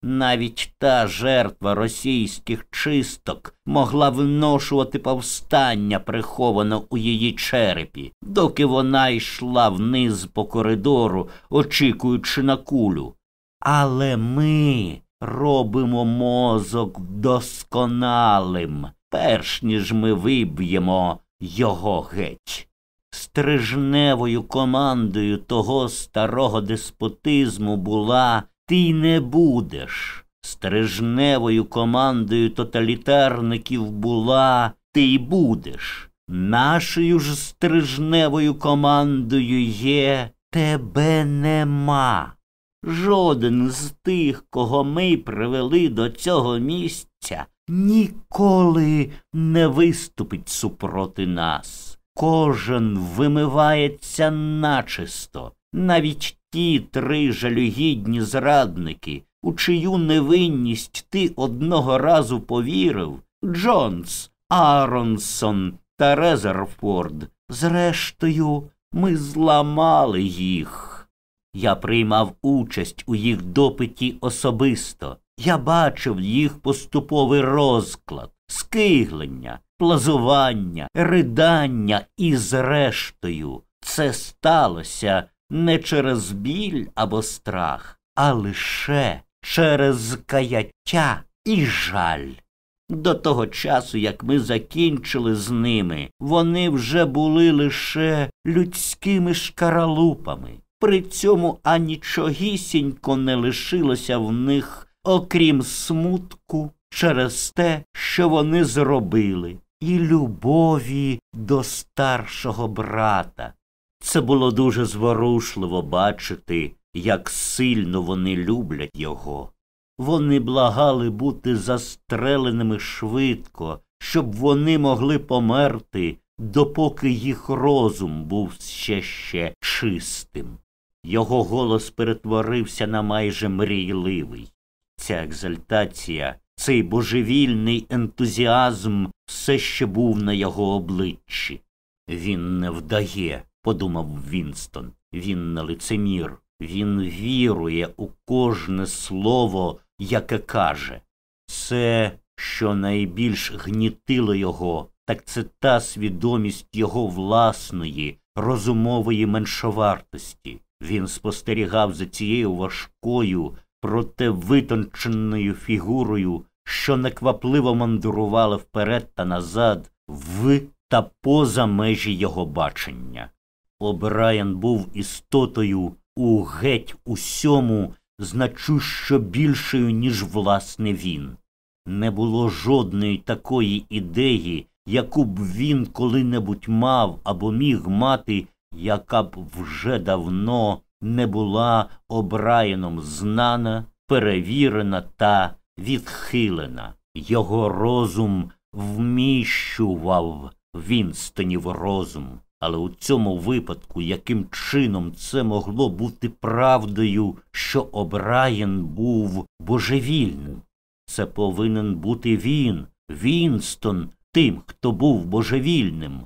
Навіть та жертва російських чисток могла виношувати повстання, приховане у її черепі, доки вона йшла вниз по коридору, очікуючи на кулю. Але ми робимо мозок досконалим, перш ніж ми виб'ємо його геть. Стрижневою командою того старого деспотизму була. Ти не будеш. Стрижневою командою тоталітарників була, ти й будеш. Нашою ж стрижневою командою є тебе нема. Жоден з тих, кого ми привели до цього місця, ніколи не виступить супроти нас. Кожен вимивається начисто, навіть ті три жалюгідні зрадники, у чию невинність ти одного разу повірив, Джонс, Аронсон та Резерфорд, зрештою, ми зламали їх. Я приймав участь у їх допиті особисто. Я бачив їх поступовий розклад, скиглення, плазування, ридання і, зрештою, це сталося не через біль або страх, а лише через каяття і жаль. До того часу, як ми закінчили з ними, вони вже були лише людськими шкаралупами. При цьому анічогісінько не лишилося в них, окрім смутку, через те, що вони зробили, і любові до старшого брата, це було дуже зворушливо бачити, як сильно вони люблять його. Вони благали бути застреленими швидко, щоб вони могли померти, допоки їх розум був ще ще чистим. Його голос перетворився на майже мрійливий. Ця екзальтація, цей божевільний ентузіазм все ще був на його обличчі. Він не вдає, подумав Вінстон. Він не лицемір, він вірує у кожне слово, яке каже. Це, що найбільш гнітило його, так це та свідомість його власної, розумової меншовартості. Він спостерігав за цією важкою, проте витонченою фігурою, що неквапливо мандрувала вперед та назад, в та поза межі його бачення. Обраян був істотою у геть усьому значущо більшою, ніж власне він. Не було жодної такої ідеї, яку б він коли-небудь мав або міг мати, яка б вже давно не була Обраєном знана, перевірена та відхилена. Його розум вміщував Вінстонів розум. Але у цьому випадку, яким чином це могло бути правдою, що Обраєн був божевільним? Це повинен бути він, Вінстон, тим, хто був божевільним.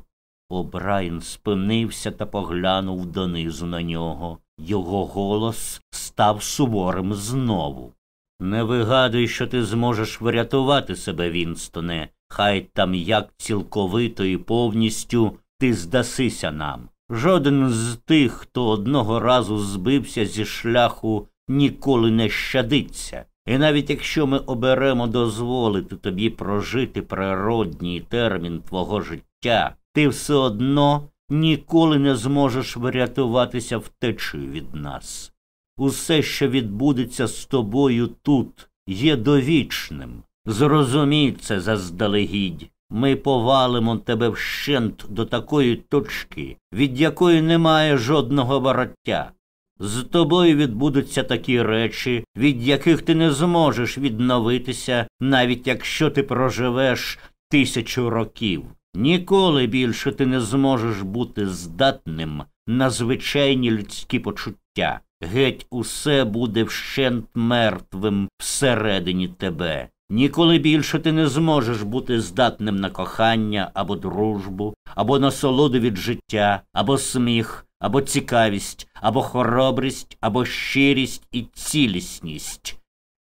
Обраєн спинився та поглянув донизу на нього. Його голос став суворим знову. Не вигадуй, що ти зможеш врятувати себе, Вінстоне, хай там як цілковито і повністю ти здасися нам. Жоден з тих, хто одного разу збився зі шляху, ніколи не щадиться. І навіть якщо ми оберемо дозволити тобі прожити природній термін твого життя, ти все одно ніколи не зможеш врятуватися втечею від нас. Усе, що відбудеться з тобою тут, є довічним. Зрозумій це заздалегідь. Ми повалимо тебе вщент до такої точки, від якої немає жодного вороття. З тобою відбудуться такі речі, від яких ти не зможеш відновитися, навіть якщо ти проживеш тисячу років. Ніколи більше ти не зможеш бути здатним на звичайні людські почуття. Геть усе буде вщент мертвим всередині тебе. Ніколи більше ти не зможеш бути здатним на кохання або дружбу, або насолоду від життя, або сміх, або цікавість, або хоробрість, або щирість і цілісність.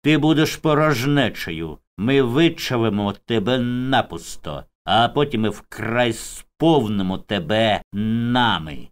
Ти будеш порожнечею, ми вичавимо тебе напусто, а потім ми вкрай сповнимо тебе нами.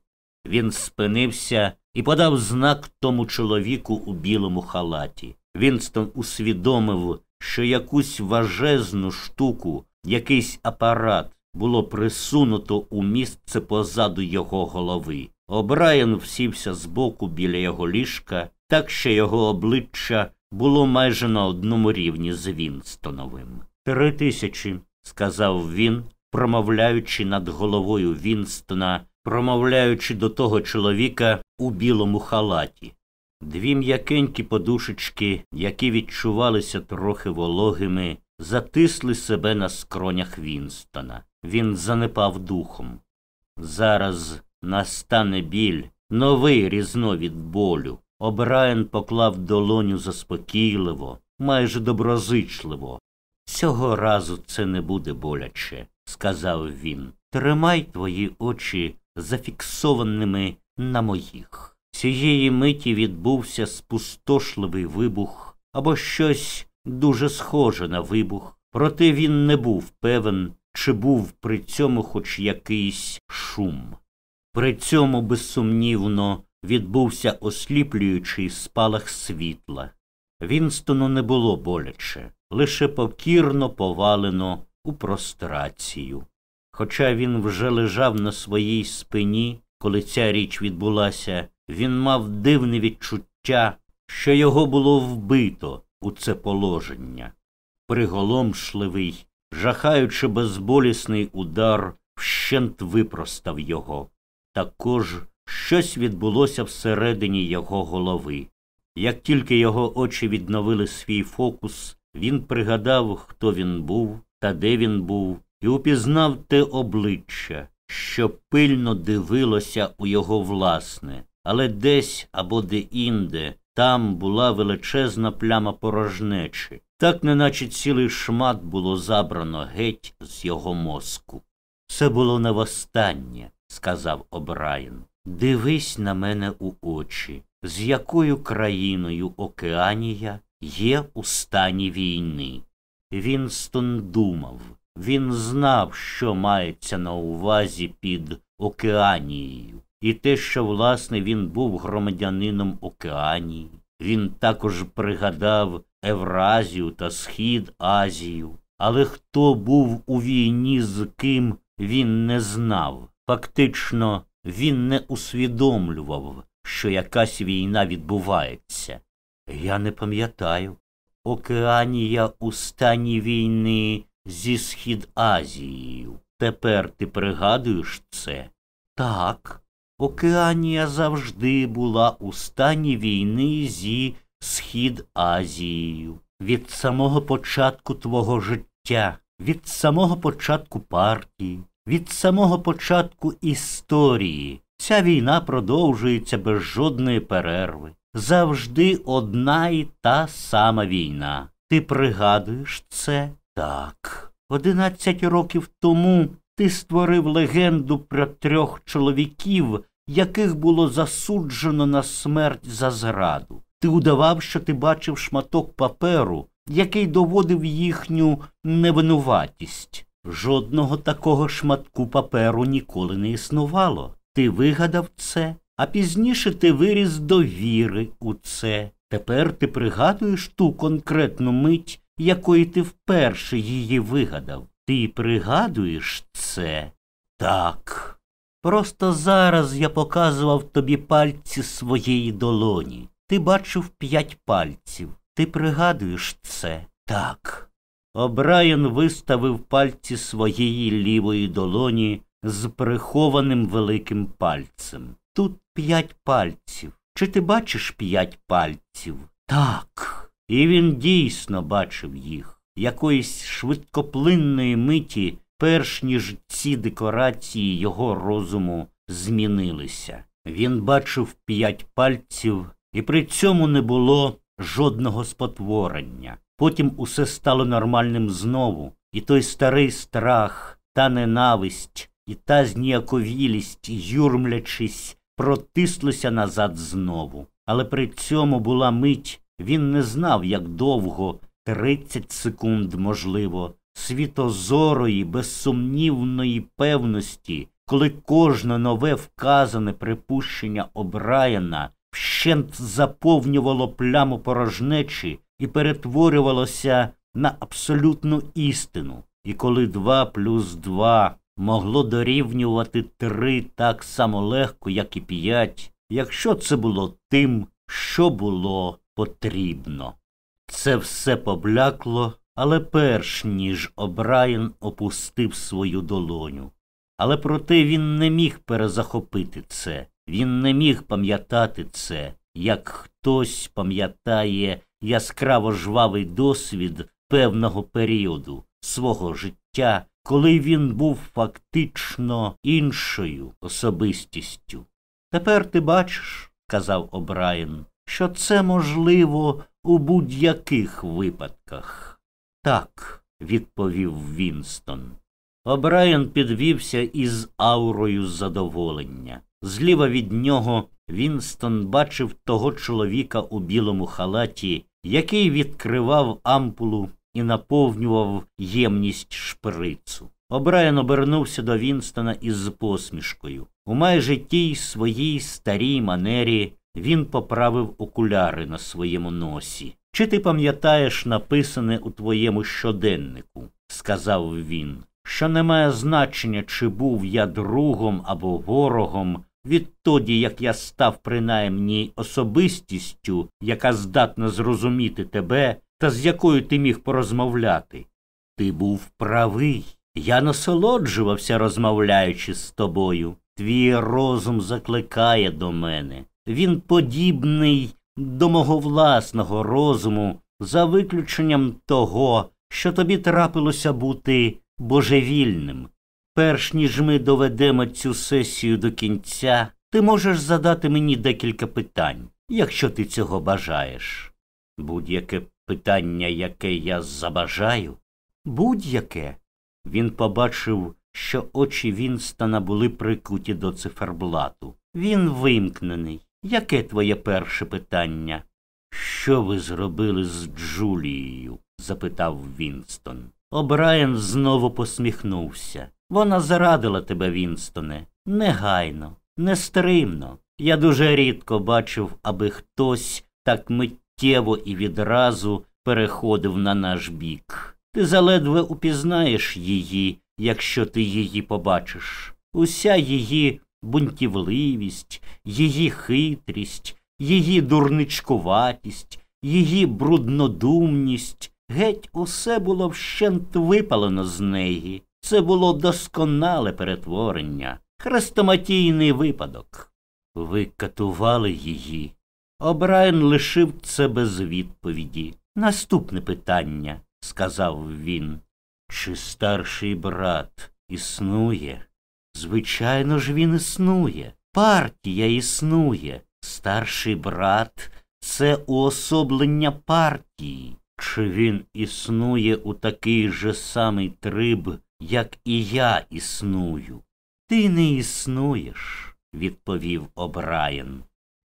Він спинився і подав знак тому чоловіку у білому халаті. Вінстон усвідомив, що якусь важезну штуку, якийсь апарат було присунуто у місце позаду його голови. Обраєн всівся збоку біля його ліжка, так що його обличчя було майже на одному рівні з Вінстоновим. Три тисячі, сказав він, промовляючи над головою Вінстона, промовляючи до того чоловіка у білому халаті. Дві м'якенькі подушечки, які відчувалися трохи вологими, затисли себе на скронях Вінстона. Він занепав духом. Зараз настане біль, новий різновід болю. Обраєн поклав долоню заспокійливо, майже доброзичливо. Цього разу це не буде боляче, сказав він. Тримай твої очі зафіксованими на моїх. Цієї миті відбувся спустошливий вибух або щось дуже схоже на вибух, проте він не був певен, чи був при цьому хоч якийсь шум. При цьому, безсумнівно, відбувся осліплюючий спалах світла. Вінстону не було боляче, лише покірно повалено у прострацію. Хоча він вже лежав на своїй спині, коли ця річ відбулася, він мав дивне відчуття, що його було вбито у це положення. Приголомшливий, жахаючи безболісний удар, вщент випростав його. Також щось відбулося всередині його голови. Як тільки його очі відновили свій фокус, він пригадав, хто він був та де він був, і упізнав те обличчя, що пильно дивилося у його власне але десь або деінде, там була величезна пляма порожнечі, так неначе цілий шмат було забрано геть з його мозку. Це було не востаннє, сказав Обраєн. Дивись на мене у очі, з якою країною Океанія є у стані війни. Вінстон думав, він знав, що мається на увазі під Океанією. І те, що, власне, він був громадянином Океанії, він також пригадав Евразію та Схід Азію, але хто був у війні з ким він не знав. Фактично, він не усвідомлював, що якась війна відбувається. Я не пам'ятаю, Океанія у стані війни зі Схід Азією. Тепер ти пригадуєш це? Так. Океанія завжди була у стані війни зі Схід Азією. Від самого початку твого життя, від самого початку партії, від самого початку історії ця війна продовжується без жодної перерви. Завжди одна і та сама війна. Ти пригадуєш це так. Одинадцять років тому ти створив легенду про трьох чоловіків, яких було засуджено на смерть за зраду. Ти удавав, що ти бачив шматок паперу, який доводив їхню невинуватість. Жодного такого шматку паперу ніколи не існувало. Ти вигадав це, а пізніше ти виріс довіри у це. Тепер ти пригадуєш ту конкретну мить, якої ти вперше її вигадав. Ти пригадуєш це? Так. Просто зараз я показував тобі пальці своєї долоні. Ти бачив п'ять пальців. Ти пригадуєш це? Так. Обраєн виставив пальці своєї лівої долоні з прихованим великим пальцем. Тут п'ять пальців. Чи ти бачиш п'ять пальців? Так. І він дійсно бачив їх якоїсь швидкоплинної миті, перш ніж ці декорації його розуму змінилися. Він бачив п'ять пальців, і при цьому не було жодного спотворення. Потім усе стало нормальним знову, і той старий страх, та ненависть, і та зніяковілість, юрмлячись, протислися назад знову. Але при цьому була мить, він не знав, як довго Тридцять секунд, можливо, світозорої, безсумнівної певності, коли кожне нове вказане припущення Обраяна вщент заповнювало пляму порожнечі і перетворювалося на абсолютну істину, і коли два плюс два могло дорівнювати три так само легко, як і п'ять, якщо це було тим, що було потрібно. Це все поблякло, але перш ніж Обраєн опустив свою долоню. Але проте він не міг перезахопити це, він не міг пам'ятати це, як хтось пам'ятає яскраво жвавий досвід певного періоду свого життя, коли він був фактично іншою особистістю. Тепер ти бачиш, казав Обраєн, що це можливо у будь-яких випадках. Так, відповів Вінстон. Обраєн підвівся із аурою задоволення. Зліва від нього Вінстон бачив того чоловіка у білому халаті, який відкривав ампулу і наповнював ємність шприцу. Обраєн обернувся до Вінстона із посмішкою. У майже тій своїй старій манері він поправив окуляри на своєму носі. Чи ти пам'ятаєш написане у твоєму щоденнику? сказав він, що не має значення, чи був я другом або ворогом. Відтоді, як я став принаймні особистістю, яка здатна зрозуміти тебе та з якою ти міг порозмовляти. Ти був правий. Я насолоджувався, розмовляючи з тобою. Твій розум закликає до мене він подібний до мого власного розуму, за виключенням того, що тобі трапилося бути божевільним. Перш ніж ми доведемо цю сесію до кінця, ти можеш задати мені декілька питань, якщо ти цього бажаєш. Будь-яке питання, яке я забажаю, будь-яке. Він побачив, що очі Вінстона були прикуті до циферблату. Він вимкнений. Яке твоє перше питання? Що ви зробили з Джулією? запитав Вінстон. Обраєн знову посміхнувся. Вона зарадила тебе, Вінстоне, негайно, нестримно. Я дуже рідко бачив, аби хтось так миттєво і відразу переходив на наш бік. Ти заледве упізнаєш її, якщо ти її побачиш. Уся її бунтівливість, її хитрість, її дурничкуватість, її бруднодумність. Геть усе було вщент випалено з неї. Це було досконале перетворення, хрестоматійний випадок. Ви катували її. Обрайен лишив це без відповіді. Наступне питання, сказав він. Чи старший брат існує? Звичайно ж, він існує, партія існує. Старший брат це уособлення партії. Чи він існує у такий же самий триб, як і я існую? Ти не існуєш, відповів Обраєн.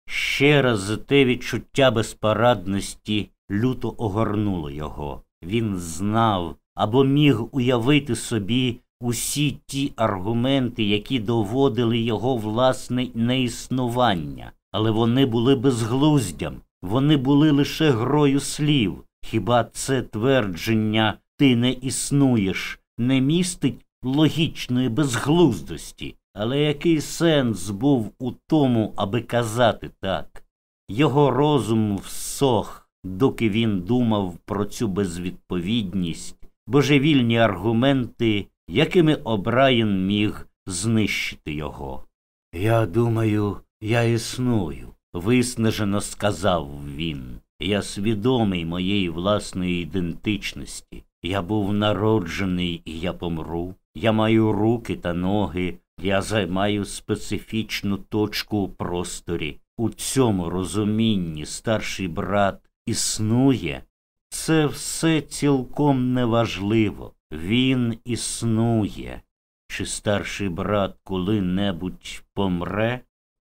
Ще раз те відчуття безпарадності люто огорнуло його. Він знав або міг уявити собі, усі ті аргументи, які доводили його власне неіснування, але вони були безглуздям, вони були лише грою слів. Хіба це твердження ти не існуєш не містить логічної безглуздості? Але який сенс був у тому, аби казати так? Його розум всох, доки він думав про цю безвідповідність, божевільні аргументи якими Обраєн міг знищити його. Я думаю, я існую, виснажено сказав він. Я свідомий моєї власної ідентичності. Я був народжений і я помру. Я маю руки та ноги, я займаю специфічну точку у просторі. У цьому розумінні старший брат існує. Це все цілком неважливо. Він існує. Чи старший брат коли-небудь помре?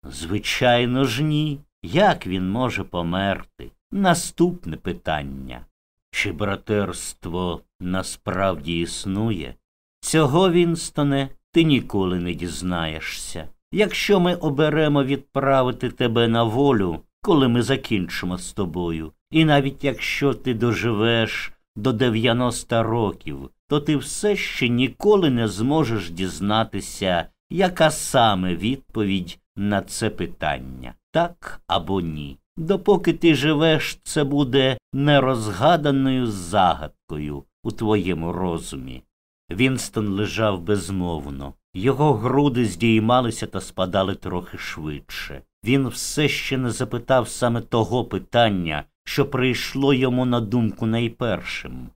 Звичайно ж, ні. Як він може померти? Наступне питання. Чи братерство насправді існує? Цього, Вінстоне, ти ніколи не дізнаєшся. Якщо ми оберемо відправити тебе на волю, коли ми закінчимо з тобою, і навіть якщо ти доживеш до 90 років, то ти все ще ніколи не зможеш дізнатися, яка саме відповідь на це питання так або ні. Допоки ти живеш, це буде нерозгаданою загадкою у твоєму розумі. Вінстон лежав безмовно, його груди здіймалися та спадали трохи швидше. Він все ще не запитав саме того питання, що прийшло йому на думку найпершим.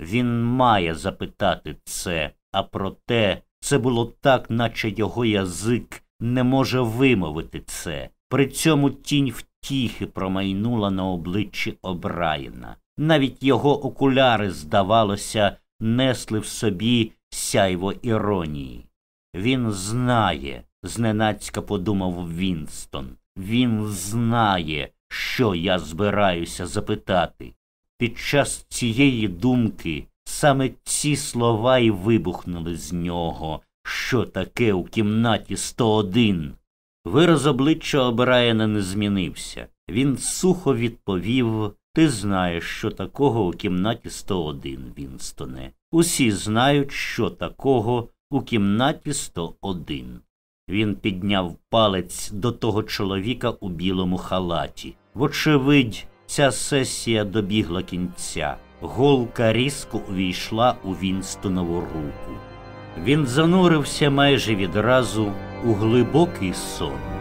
Він має запитати це, а проте це було так, наче його язик не може вимовити це. При цьому тінь втіхи промайнула на обличчі Обраєна. Навіть його окуляри, здавалося, несли в собі сяйво іронії. Він знає, зненацька подумав Вінстон. Він знає, що я збираюся запитати. Під час цієї думки саме ці слова й вибухнули з нього. Що таке у кімнаті 101? Вираз обличчя Обраєна не змінився. Він сухо відповів Ти знаєш, що такого у кімнаті 101, Вінстоне. Усі знають, що такого у кімнаті 101. Він підняв палець до того чоловіка у білому халаті. Вочевидь, Ця сесія добігла кінця. Голка різко увійшла у Вінстонову руку. Він занурився майже відразу у глибокий сон.